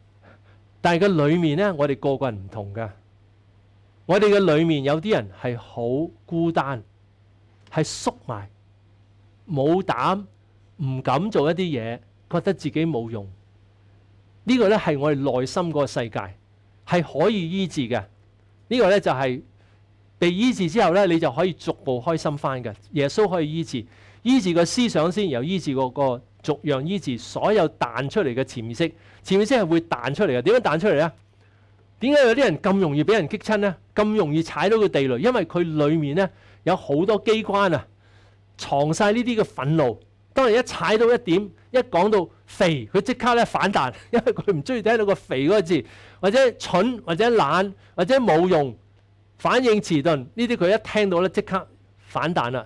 但系個裏面咧，我哋個個人唔同噶。我哋嘅裏面有啲人係好孤單，係縮埋，冇膽，唔敢做一啲嘢，覺得自己冇用。呢個咧係我哋內心個世界，係可以醫治嘅。呢個咧就係被醫治之後咧，你就可以逐步開心翻嘅。耶穌可以醫治。醫治個思想先，然後依治個個逐樣醫治所有彈出嚟嘅潛意識，潛意識係會彈出嚟嘅。點樣彈出嚟咧？點解有啲人咁容易俾人激親咧？咁容易踩到個地雷，因為佢裡面咧有好多機關啊！藏晒呢啲嘅憤怒。當人一踩到一點，一講到肥，佢即刻咧反彈，因為佢唔中意聽到個肥嗰個字，或者蠢，或者懶，或者冇用，反應遲鈍。呢啲佢一聽到咧即刻反彈啦。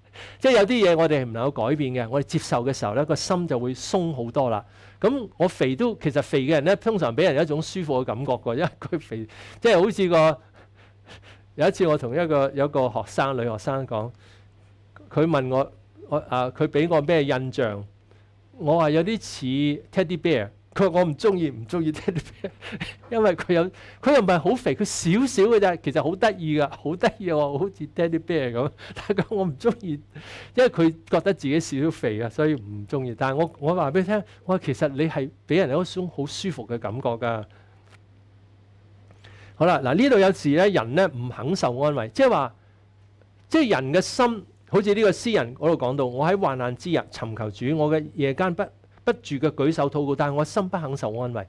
即係有啲嘢我哋係唔能夠改變嘅，我哋接受嘅時候咧個心就會鬆好多啦。咁我肥都其實肥嘅人咧通常俾人有一種舒服嘅感覺嘅，因為佢肥即係好似個。有一次我同一個有一個學生女學生講，佢問我我啊佢俾我咩印象？我話有啲似 Teddy Bear。佢我唔中意，唔中意 Teddy Bear，因為佢有佢又唔係好肥，佢少少嘅啫，其實好得意噶，好得意喎，好似 Teddy Bear 咁。但係佢我唔中意，因為佢覺得自己少少肥啊，所以唔中意。但係我我話俾你聽，我其實你係俾人一種好舒服嘅感覺㗎。好啦，嗱呢度有時咧，人咧唔肯受安慰，即係話，即係人嘅心，好似呢個詩人嗰度講到，我喺患難之日尋求主，我嘅夜間不。不住嘅舉手禱告，但係我心不肯受安慰。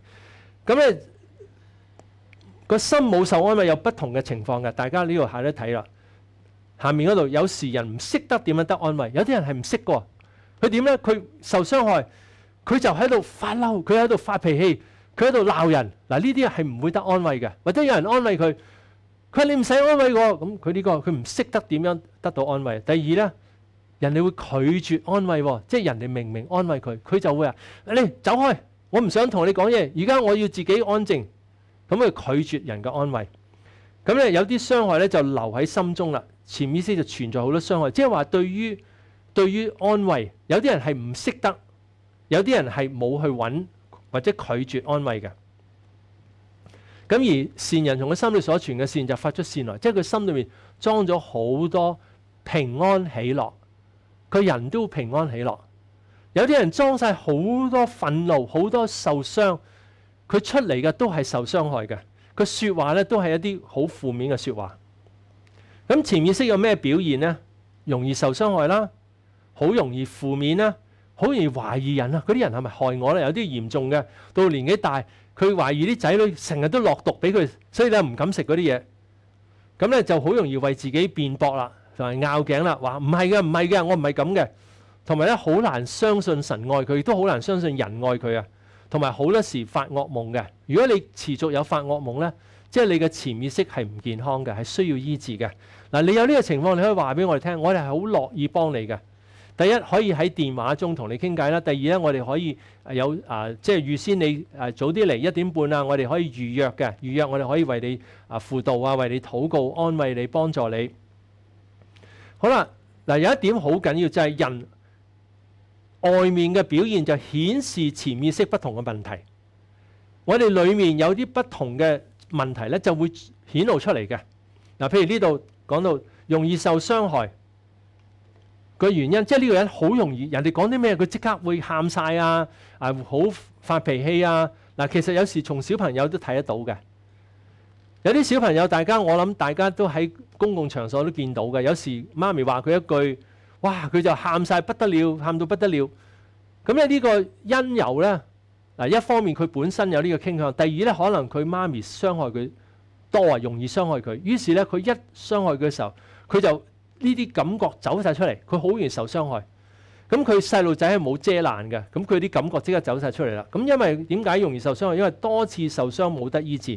咁咧個心冇受安慰，有不同嘅情況嘅。大家呢度下得睇啦，下面嗰度有時人唔識得點樣得安慰，有啲人係唔識嘅。佢點咧？佢受傷害，佢就喺度發嬲，佢喺度發脾氣，佢喺度鬧人。嗱呢啲係唔會得安慰嘅，或者有人安慰佢。佢話你唔使安慰我，咁佢呢個佢唔識得點樣得到安慰。第二咧。人哋會拒絕安慰，即係人哋明明安慰佢，佢就會啊，你走開，我唔想同你講嘢，而家我要自己安靜，咁去拒絕人嘅安慰。咁咧有啲傷害咧就留喺心中啦，潛意識就存在好多傷害。即係話對於对于安慰，有啲人係唔識得，有啲人係冇去揾或者拒絕安慰嘅。咁而善人從佢心裏所存嘅善就發出善來，即係佢心裏面裝咗好多平安喜樂。佢人都平安喜乐，有啲人装晒好多愤怒，好多受伤，佢出嚟嘅都系受伤害嘅，佢说话咧都系一啲好负面嘅说话。咁潜意识有咩表现呢？容易受伤害啦，好容易负面啦，好容易怀疑人啦。嗰啲人系咪害我咧？有啲严重嘅，到年纪大，佢怀疑啲仔女成日都落毒俾佢，所以咧唔敢食嗰啲嘢。咁咧就好容易为自己辩驳啦。就係拗頸啦，話唔係嘅，唔係嘅，我唔係咁嘅。同埋咧，好難相信神愛佢，亦都好難相信人愛佢啊。同埋好多時發惡夢嘅。如果你持續有發惡夢咧，即係你嘅潛意識係唔健康嘅，係需要醫治嘅嗱。你有呢個情況，你可以話俾我哋聽，我哋係好樂意幫你嘅。第一可以喺電話中同你傾偈啦。第二咧，我哋可以有啊，即係預先你誒早啲嚟一點半啊。我哋可以預約嘅預約，我哋可以為你啊輔導啊，為你禱告安慰你幫助你。好啦，嗱，有一點好緊要就係人外面嘅表現就顯示潛意識不同嘅問題。我哋裏面有啲不同嘅問題咧，就會顯露出嚟嘅。嗱，譬如呢度講到容易受傷害個原因，即係呢個人好容易，人哋講啲咩，佢即刻會喊晒啊，啊，好發脾氣啊。嗱，其實有時從小朋友都睇得到嘅。有啲小朋友，大家我諗大家都喺公共場所都見到嘅。有時媽咪話佢一句，哇，佢就喊晒不得了，喊到不得了。咁咧呢個因由呢，嗱，一方面佢本身有呢個傾向，第二呢，可能佢媽咪傷害佢多啊，容易傷害佢。於是呢，佢一傷害佢嘅時候，佢就呢啲感覺走晒出嚟，佢好容易受傷害。咁佢細路仔係冇遮攔嘅，咁佢啲感覺即刻走晒出嚟啦。咁因為點解容易受傷害？因為多次受傷冇得醫治。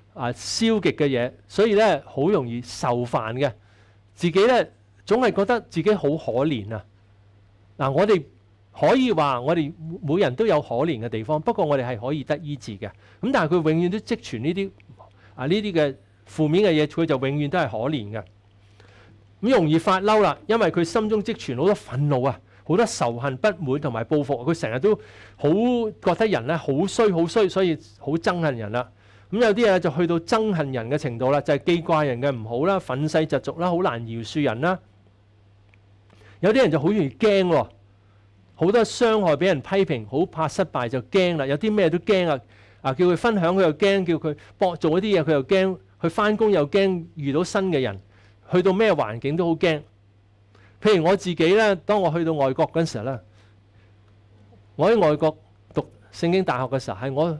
啊！消極嘅嘢，所以咧好容易受煩嘅，自己咧總係覺得自己好可憐啊！嗱，我哋可以話，我哋每人都有可憐嘅地方，不過我哋係可以得醫治嘅。咁但係佢永遠都積存呢啲啊呢啲嘅負面嘅嘢，佢就永遠都係可憐嘅。咁容易發嬲啦，因為佢心中積存好多憤怒啊，好多仇恨、不滿同埋報復。佢成日都好覺得人咧好衰、好衰，所以好憎恨人啦。咁有啲嘢就去到憎恨人嘅程度啦，就係记挂人嘅唔好啦，愤世疾俗啦，好難饶恕人啦。有啲人就好容易驚喎，好多傷害俾人批評，好怕失敗就驚啦。有啲咩都驚啊！啊，叫佢分享佢又驚，叫佢博做嗰啲嘢佢又驚，去翻工又驚，遇到新嘅人，去到咩環境都好驚。譬如我自己咧，當我去到外國嗰陣候咧，我喺外國讀聖經大學嘅時候係我。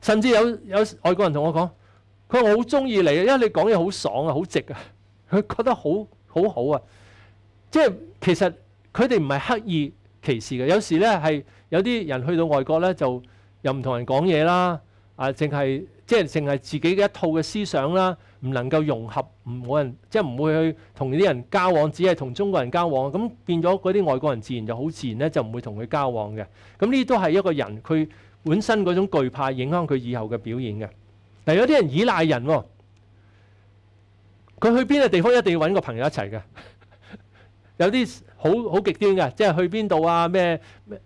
甚至有有外國人同我講，佢好中意你因為你講嘢好爽啊，好直啊，佢覺得好好好啊。即係其實佢哋唔係刻意歧視嘅，有時咧係有啲人去到外國咧就又唔同人講嘢啦，啊，淨係即係淨係自己嘅一套嘅思想啦，唔能夠融合，唔冇人即係唔會去同啲人交往，只係同中國人交往，咁變咗嗰啲外國人自然就好自然咧就唔會同佢交往嘅。咁呢啲都係一個人佢。本身嗰種懼怕影響佢以後嘅表演嘅。嗱有啲人依賴人，佢去邊個地方一定要揾個朋友一齊嘅。有啲好好極端嘅，即係去邊度啊？咩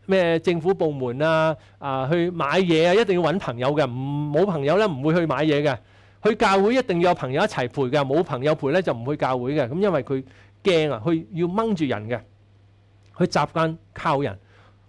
咩政府部門啊？啊去買嘢啊，一定要揾朋友嘅。唔冇朋友咧，唔會去買嘢嘅。去教會一定要有朋友一齊陪嘅，冇朋友陪咧就唔去教會嘅。咁因為佢驚啊，佢要掹住人嘅，佢習慣靠人。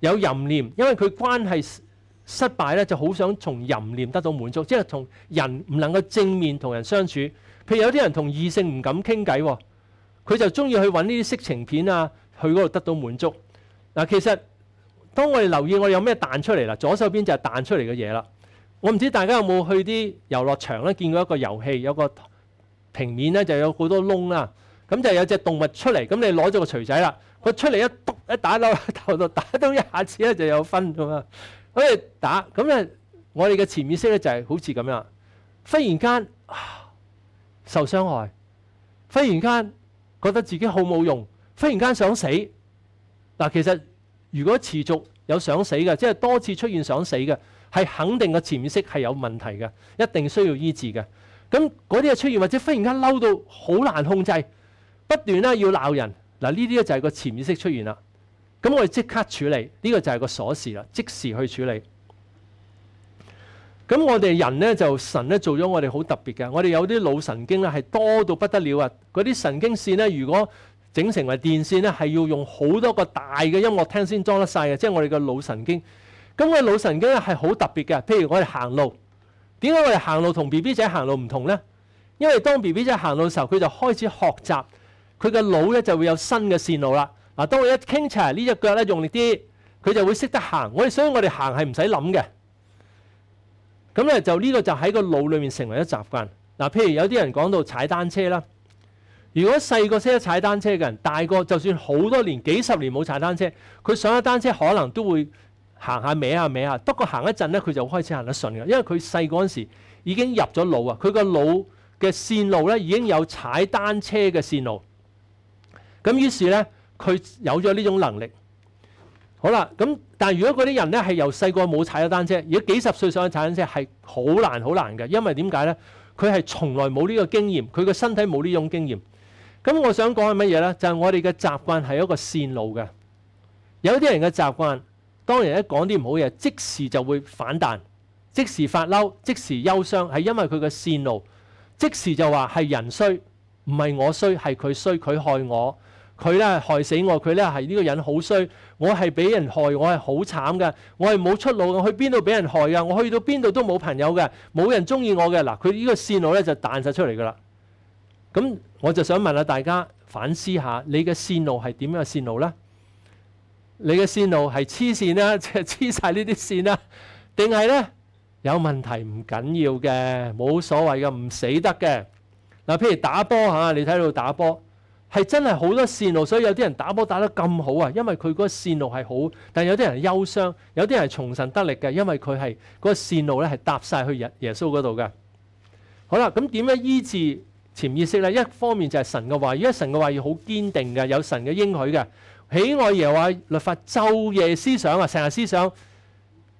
有淫念，因為佢關係失敗咧，就好想從淫念得到滿足，即係同人唔能夠正面同人相處。譬如有啲人同異性唔敢傾偈，佢就中意去揾呢啲色情片啊，去嗰度得到滿足。嗱，其實當我哋留意，我有咩彈出嚟啦？左手邊就係彈出嚟嘅嘢啦。我唔知大家有冇去啲遊樂場咧，見過一個遊戲，有個平面咧，就有好多窿啦。咁就有隻動物出嚟，咁你攞咗個錘仔啦。出嚟一篤一打落頭度，打到一下子咧就有分咁嘛。可以打咁咧，我哋嘅潛意識咧就係好似咁樣，忽然間受傷害，忽然間覺得自己好冇用，忽然間想死。嗱，其實如果持續有想死嘅，即係多次出現想死嘅，係肯定個潛意識係有問題嘅，一定需要醫治嘅。咁嗰啲嘅出現或者忽然間嬲到好難控制，不斷咧要鬧人。嗱，呢啲咧就係個潛意識出現啦。咁我哋即刻處理，呢個就係個鎖匙啦，即時去處理。咁我哋人咧就神咧做咗我哋好特別嘅，我哋有啲腦神經咧係多到不得了啊！嗰啲神經線咧，如果整成為電線咧，係要用好多個大嘅音樂廳先裝得晒嘅，即係我哋嘅腦神經。咁哋腦神經咧係好特別嘅，譬如我哋行路，點解我哋行路同 B B 仔行路唔同咧？因為當 B B 仔行路嘅時候，佢就開始學習。佢嘅腦咧就會有新嘅線路啦。嗱，當我一傾斜呢只腳咧用力啲，佢就會識得行。我哋所以我哋行係唔使諗嘅。咁咧就呢個就喺個腦裏面成為咗習慣。嗱，譬如有啲人講到踩單車啦，如果細個識得踩單車嘅人，大個就算好多年幾十年冇踩單車，佢上咗單車可能都會行下歪下歪下，不過行一陣咧佢就開始行得順嘅，因為佢細嗰陣時已經入咗腦啊。佢個腦嘅線路咧已經有踩單車嘅線路。咁於是咧，佢有咗呢種能力，好啦。咁但如果嗰啲人咧係由細個冇踩過單車，而幾十歲上去踩單車係好難好難嘅，因為點解咧？佢係從來冇呢個經驗，佢個身體冇呢種經驗。咁我想講係乜嘢咧？就係我哋嘅習慣係一個線路嘅。有啲人嘅習慣，當人一講啲唔好嘢，即時就會反彈，即時發嬲，即時憂傷，係因為佢嘅線路，即時就話係人衰，唔係我衰，係佢衰，佢害我。佢咧害死我，佢咧系呢個人好衰，我係俾人害，我係好慘噶，我係冇出路我去邊度俾人害啊？我去到邊度都冇朋友嘅，冇人中意我嘅。嗱，佢呢個線路咧就彈晒出嚟噶啦。咁我就想問下大家反思下，你嘅線路係點樣嘅線路呢？你嘅線路係黐線啦，即係黐晒呢啲線啦，定係咧有問題唔緊要嘅，冇所謂嘅，唔死得嘅。嗱，譬如打波嚇，你睇到打波。系真系好多線路，所以有啲人打波打得咁好啊，因為佢嗰個線路係好。但有啲人憂傷，有啲人係從神得力嘅，因為佢係嗰個線路咧係搭晒去耶耶穌嗰度嘅。好啦，咁點樣醫治潛意識咧？一方面就係神嘅話，而家神嘅話要好堅定嘅，有神嘅應許嘅。喜愛耶話律法昼夜思想啊，成日思想。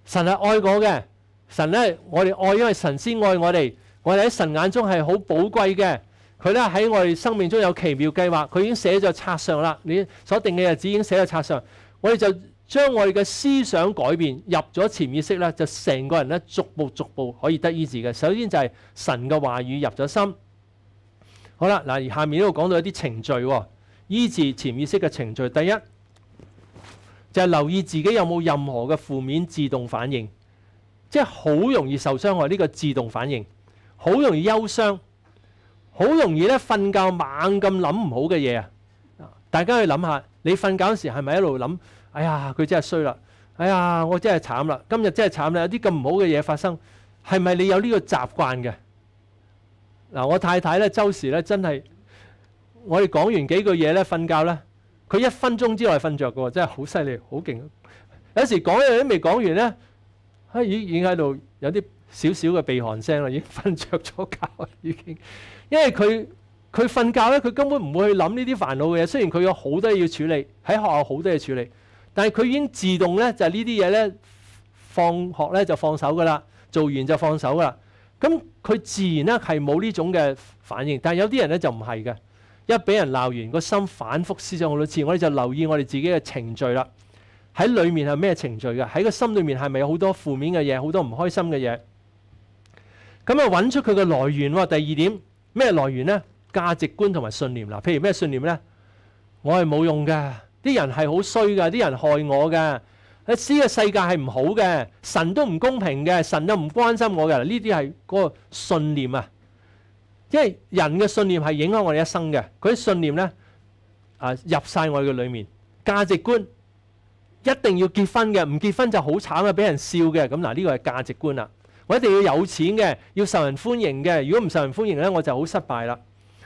神係愛我嘅，神咧我哋愛，因為神先愛我哋，我哋喺神眼中係好寶貴嘅。佢咧喺我哋生命中有奇妙計劃，佢已經寫咗冊上啦。你所定嘅日子已經寫咗冊上，我哋就將我哋嘅思想改變入咗潛意識咧，就成個人咧逐步逐步可以得醫治嘅。首先就係神嘅話語入咗心。好啦，嗱而下面呢度講到一啲程序醫治潛意識嘅程序，第一就係留意自己有冇任何嘅負面自動反應，即係好容易受傷害呢個自動反應，好容易憂傷。好容易咧，瞓覺猛咁諗唔好嘅嘢啊！大家去諗下，你瞓覺時係咪一路諗？哎呀，佢真係衰啦！哎呀，我真係慘啦！今日真係慘啦，有啲咁唔好嘅嘢發生，係咪你有呢個習慣嘅？嗱，我太太咧，周時咧真係，我哋講完幾句嘢咧，瞓覺咧，佢一分鐘之内瞓着嘅喎，真係好犀利，好勁！有時講嘢都未講完咧，已已經喺度有啲。少少嘅鼻鼾聲啦，已經瞓着咗覺啦，已經。因為佢佢瞓覺咧，佢根本唔會去諗呢啲煩惱嘅嘢。雖然佢有好多嘢要處理，喺學校好多嘢處理，但係佢已經自動咧就係呢啲嘢咧，放學咧就放手噶啦，做完就放手噶啦。咁佢自然咧係冇呢種嘅反應。但係有啲人咧就唔係嘅，一俾人鬧完個心反覆思想好多次。我哋就留意我哋自己嘅程序啦，喺裏面係咩程序㗎？喺個心裏面係咪有好多負面嘅嘢，好多唔開心嘅嘢？咁啊，揾出佢嘅來源喎。第二點咩來源呢？價值觀同埋信念嗱，譬如咩信念呢？我係冇用嘅，啲人係好衰嘅，啲人害我嘅。呢嘅世界係唔好嘅，神都唔公平嘅，神都唔關心我嘅。呢啲係嗰個信念啊，因為人嘅信念係影響我哋一生嘅。佢啲信念呢，啊，入晒我嘅裏面。價值觀一定要結婚嘅，唔結婚就好慘啊，俾人笑嘅。咁嗱，呢個係價值觀啦。我一定要有錢嘅，要受人歡迎嘅。如果唔受人歡迎咧，我就好失敗啦。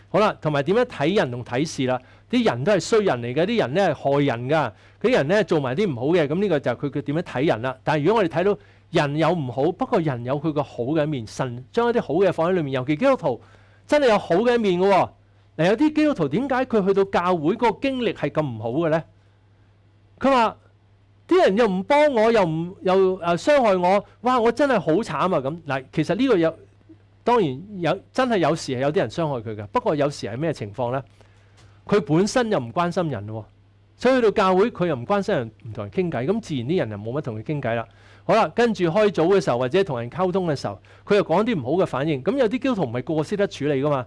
好啦，同埋點樣睇人同睇事啦？啲人都係衰人嚟嘅，啲人咧係害人㗎。啲人咧做埋啲唔好嘅。咁呢個就係佢佢點樣睇人啦？但係如果我哋睇到人有唔好，不過人有佢個好嘅一面。神將一啲好嘅放喺裏面，尤其基督徒真係有好嘅一面嘅。嗱，有啲基督徒點解佢去到教會嗰個經歷係咁唔好嘅咧？佢話啲人又唔幫我，又唔又誒傷害我，哇！我真係好慘啊！咁嗱，其實呢個有當然有真係有時係有啲人傷害佢嘅，不過有時係咩情況呢佢本身又唔關心人喎所以去到教會佢又唔關心人，唔同人傾偈，咁自然啲人又冇乜同佢傾偈啦。好啦，跟住開組嘅時候或者同人溝通嘅時候，佢又講啲唔好嘅反應，咁有啲督同唔係個個識得處理噶嘛。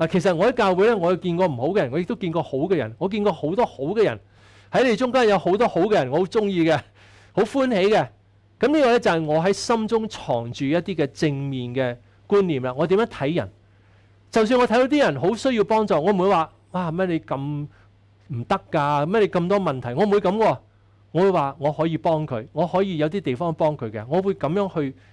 嗱，其實我喺教會咧，我見過唔好嘅人，我亦都見過好嘅人。我見過好多好嘅人喺你中間，有好多好嘅人，我好中意嘅，好歡喜嘅。咁呢個咧就係我喺心中藏住一啲嘅正面嘅觀念啦。我點樣睇人？就算我睇到啲人好需要幫助，我唔會話哇咩你咁唔得㗎，咩你咁多問題，我唔會咁喎。我會話我可以幫佢，我可以有啲地方幫佢嘅，我會咁樣去。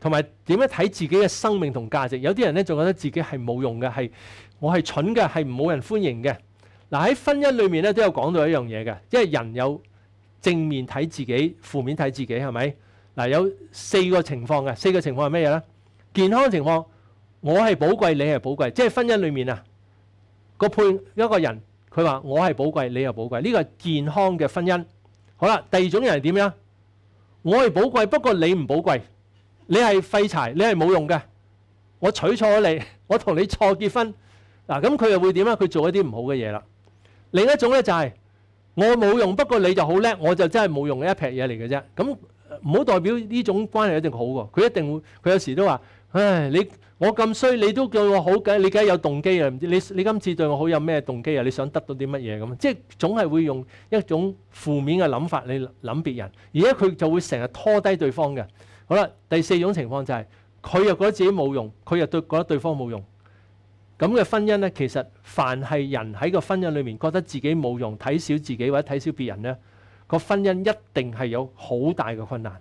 同埋點樣睇自己嘅生命同價值？有啲人咧，仲覺得自己係冇用嘅，係我係蠢嘅，係冇人歡迎嘅。嗱喺婚姻裏面咧，都有講到一樣嘢嘅，因為人有正面睇自己、負面睇自己，係咪？嗱有四個情況嘅，四個情況係咩嘢咧？健康情況，我係寶貴，你係寶貴，即係婚姻裏面啊個配一個人，佢話我係寶貴，你又寶貴，呢個係健康嘅婚姻。好啦，第二種人係點樣？我係寶貴，不過你唔寶貴。你係廢柴，你係冇用嘅。我娶錯你，我同你錯結婚嗱，咁佢又會點啊？佢做一啲唔好嘅嘢啦。另一種咧就係我冇用，不過你就好叻，我就真係冇用一撇嘢嚟嘅啫。咁唔好代表呢種關係一定好喎。佢一定會佢有時都話：唉，你我咁衰，你都叫我好嘅，你梗係有動機啊？唔知你你今次對我好有咩動機啊？你想得到啲乜嘢咁？即係總係會用一種負面嘅諗法嚟諗別人，而且佢就會成日拖低對方嘅。好啦，第四種情況就係佢又覺得自己冇用，佢又對覺得對方冇用，咁嘅婚姻呢，其實凡係人喺個婚姻裏面覺得自己冇用、睇小自己或者睇小別人呢，個婚姻一定係有好大嘅困難。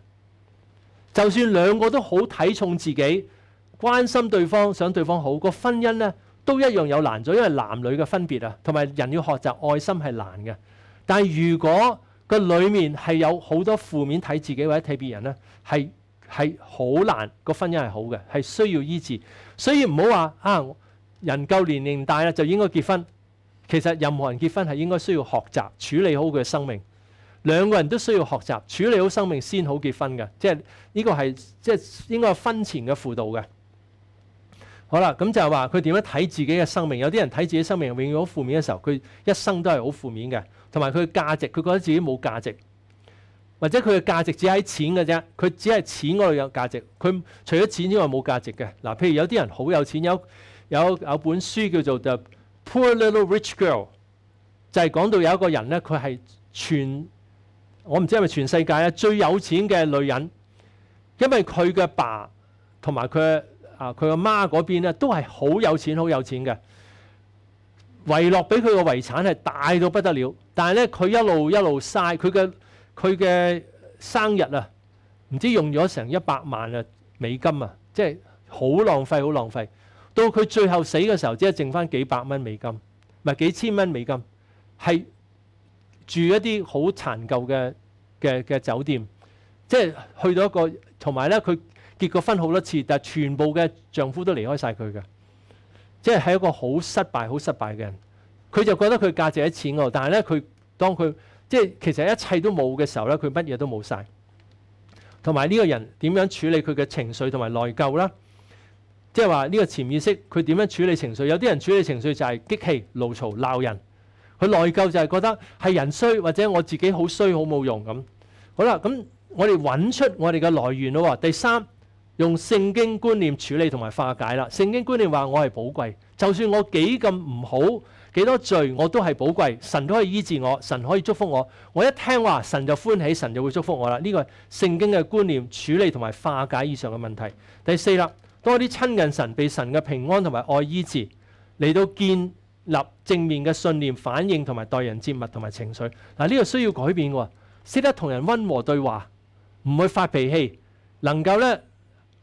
就算兩個都好睇重自己、關心對方、想對方好，個婚姻呢都一樣有難咗，因為男女嘅分別啊，同埋人要學習愛心係難嘅。但係如果個裏面係有好多負面睇自己或者睇別人呢，係。係好難個婚姻係好嘅，係需要醫治。所以唔好話啊，人夠年齡大啦就應該結婚。其實任何人結婚係應該需要學習處理好佢嘅生命。兩個人都需要學習處理好生命先好結婚嘅，即係呢個係即係應該婚前嘅輔導嘅。好啦，咁就係話佢點樣睇自己嘅生命。有啲人睇自己生命永遠好負面嘅時候，佢一生都係好負面嘅，同埋佢價值，佢覺得自己冇價值。或者佢嘅價值只喺錢嘅啫，佢只係錢嗰度有價值。佢除咗錢之外冇價值嘅。嗱，譬如有啲人好有錢，有有有本書叫做《The Poor Little Rich Girl》，就係講到有一個人咧，佢係全我唔知係咪全世界啊最有錢嘅女人，因為佢嘅爸同埋佢啊佢嘅媽嗰邊咧都係好有錢好有錢嘅，遺落俾佢嘅遺產係大到不得了，但系咧佢一路一路嘥佢嘅。佢嘅生日啊，唔知用咗成一百萬啊美金啊，即係好浪費，好浪費。到佢最後死嘅時候，只係剩翻幾百蚊美金，唔係幾千蚊美金，係住一啲好殘舊嘅嘅嘅酒店，即係去到一個同埋咧，佢結過婚好多次，但係全部嘅丈夫都離開晒佢嘅，即係係一個好失敗、好失敗嘅人。佢就覺得佢價值喺錢喎，但係咧，佢當佢。即係其實一切都冇嘅時候咧，佢乜嘢都冇晒。同埋呢個人點樣處理佢嘅情緒同埋內疚啦？即係話呢個潛意識佢點樣處理情緒？有啲人處理情緒就係激氣、怒嘈、鬧人。佢內疚就係覺得係人衰或者我自己好衰好冇用咁。好啦，咁我哋揾出我哋嘅來源咯。第三，用聖經觀念處理同埋化解啦。聖經觀念話我係寶貴，就算我幾咁唔好。几多罪我都系宝贵，神都可以医治我，神可以祝福我。我一听话，神就欢喜，神就会祝福我啦。呢个圣经嘅观念处理同埋化解以上嘅问题。第四啦，多啲亲近神，被神嘅平安同埋爱医治，嚟到建立正面嘅信念、反应同埋待人接物同埋情绪。嗱呢个需要改变嘅，识得同人温和对话，唔会发脾气，能够呢，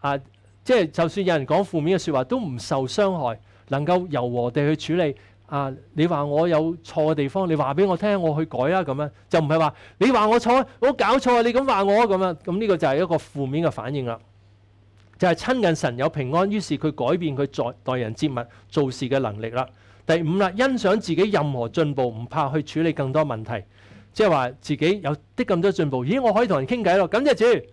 啊，即系就算有人讲负面嘅说话都唔受伤害，能够柔和地去处理。啊！你話我有錯嘅地方，你話俾我聽，我去改啊！咁樣就唔係話你話我錯，我搞錯，你咁話我咁樣，咁呢個就係一個負面嘅反應啦。就係親近神有平安，於是佢改變佢在待人接物、做事嘅能力啦。第五啦，欣賞自己任何進步，唔怕去處理更多問題。即係話自己有啲咁多進步，咦？我可以同人傾偈咯，感謝主！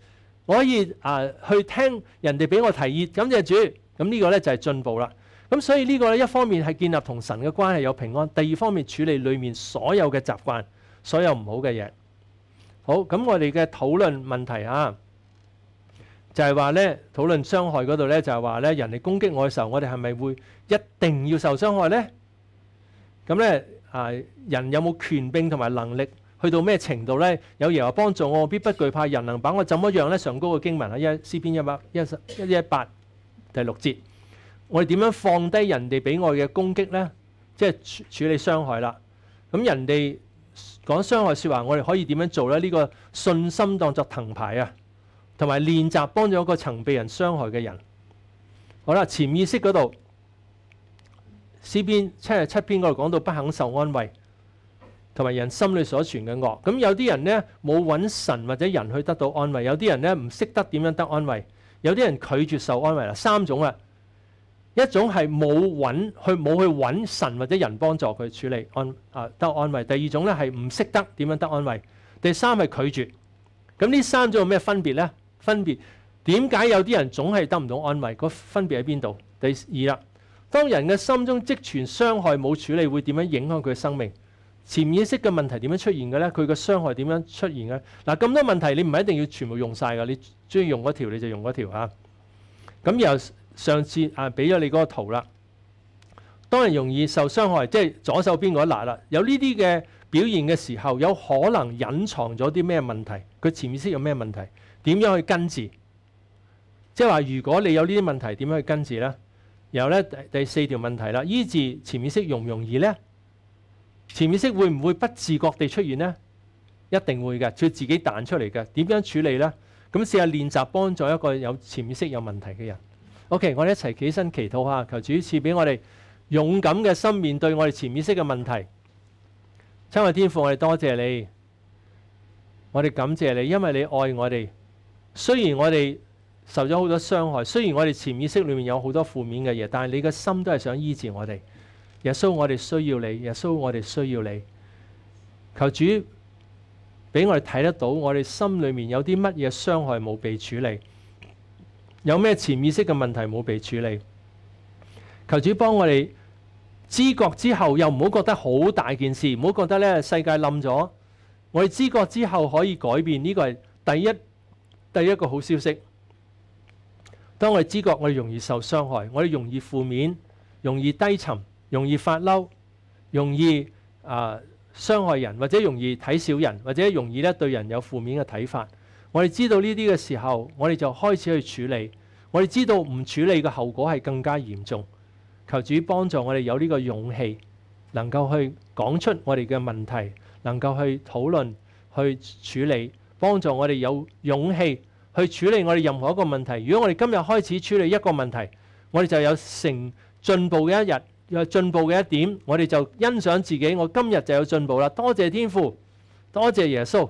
我可以啊，去聽人哋俾我提議，感謝主。咁呢個咧就係進步啦。咁所以呢個咧，一方面係建立同神嘅關係有平安，第二方面處理裡面所有嘅習慣，所有唔好嘅嘢。好，咁我哋嘅討論問題啊，就係話咧，討論傷害嗰度咧，就係話咧，人哋攻擊我嘅時候，我哋係咪會一定要受傷害咧？咁咧啊，人有冇權柄同埋能力去到咩程度咧？有耶和幫助我，必不懼怕。人能把我怎麼樣咧？上高嘅經文啊，一詩篇一百一十一一八第六節。我哋點樣放低人哋俾我嘅攻擊呢？即係處處理傷害啦。咁人哋講傷害説話，我哋可以點樣做呢？呢個信心當作藤牌啊，同埋練習幫咗個曾被人傷害嘅人。好啦，潛意識嗰度，詩篇七七篇嗰度講到不肯受安慰，同埋人心里所存嘅惡。咁有啲人呢，冇揾神或者人去得到安慰，有啲人呢，唔識得點樣得安慰，有啲人拒絕受安慰啦。三種啊！一種係冇揾，去冇去揾神或者人幫助佢處理安啊得安慰。第二種咧係唔識得點樣得安慰。第三係拒絕。咁呢三種有咩分別咧？分別點解有啲人總係得唔到安慰？個分別喺邊度？第二啦，當人嘅心中積存傷害冇處理，會點樣影響佢嘅生命？潛意識嘅問題點樣出現嘅咧？佢個傷害點樣出現嘅？嗱咁多問題，你唔係一定要全部用晒噶，你中意用嗰條你就用嗰條啊。咁由上次啊，俾咗你嗰個圖啦。當然容易受傷害，即係左手邊嗰一欄啦。有呢啲嘅表現嘅時候，有可能隱藏咗啲咩問題？佢潛意識有咩問題？點樣去根治？即係話，如果你有呢啲問題，點樣去根治呢？然後咧，第四條問題啦，醫治潛意識容唔容易呢？潛意識會唔會不自覺地出現呢？一定會嘅，佢自己彈出嚟嘅。點樣處理呢？咁試下練習幫助一個有潛意識有問題嘅人。OK，我哋一齐起身祈祷下，求主赐俾我哋勇敢嘅心面对我哋潜意识嘅问题。亲爱天父，我哋多谢你，我哋感谢你，因为你爱我哋。虽然我哋受咗好多伤害，虽然我哋潜意识里面有好多负面嘅嘢，但系你嘅心都系想医治我哋。耶稣，我哋需要你。耶稣，我哋需要你。求主俾我哋睇得到，我哋心里面有啲乜嘢伤害冇被处理。有咩潛意識嘅問題冇被處理？求主幫我哋知覺之後，又唔好覺得好大件事，唔好覺得咧世界冧咗。我哋知覺之後可以改變，呢個系第一第一個好消息。當我哋知覺，我哋容易受傷害，我哋容易負面，容易低沉，容易發嬲，容易啊傷害人，或者容易睇小人，或者容易咧對人有負面嘅睇法。我哋知道呢啲嘅时候，我哋就开始去处理。我哋知道唔处理嘅后果系更加严重。求主帮助我哋有呢个勇气，能够去讲出我哋嘅问题，能够去讨论、去处理，帮助我哋有勇气去处理我哋任何一个问题。如果我哋今日开始处理一个问题，我哋就有成进步嘅一日，有进步嘅一点，我哋就欣赏自己。我今日就有进步啦！多谢天父，多谢耶稣。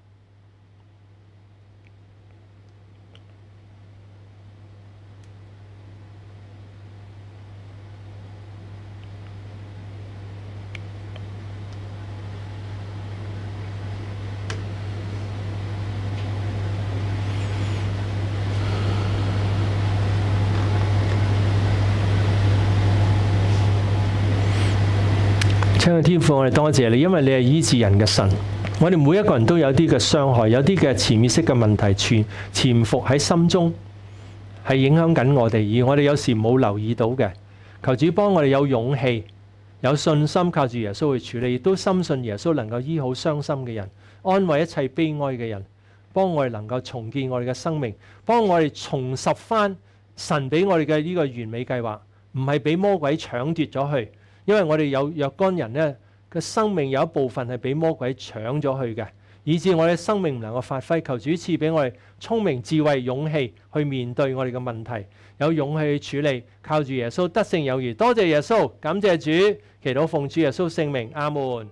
天父，我哋多谢你，因为你系医治人嘅神。我哋每一个人都有啲嘅伤害，有啲嘅潜意识嘅问题潜潜伏喺心中，系影响紧我哋，而我哋有时冇留意到嘅。求主帮我哋有勇气、有信心，靠住耶稣去处理，亦都深信耶稣能够医好伤心嘅人，安慰一切悲哀嘅人，帮我哋能够重建我哋嘅生命，帮我哋重拾翻神俾我哋嘅呢个完美计划，唔系俾魔鬼抢夺咗去。因为我哋有若干人咧，个生命有一部分系俾魔鬼抢咗去嘅，以致我哋生命唔能够发挥。求主赐俾我哋聪明、智慧、勇气去面对我哋嘅问题，有勇气去处理。靠住耶稣得胜有余。多谢耶稣，感谢主，祈祷奉主耶稣圣名，阿门。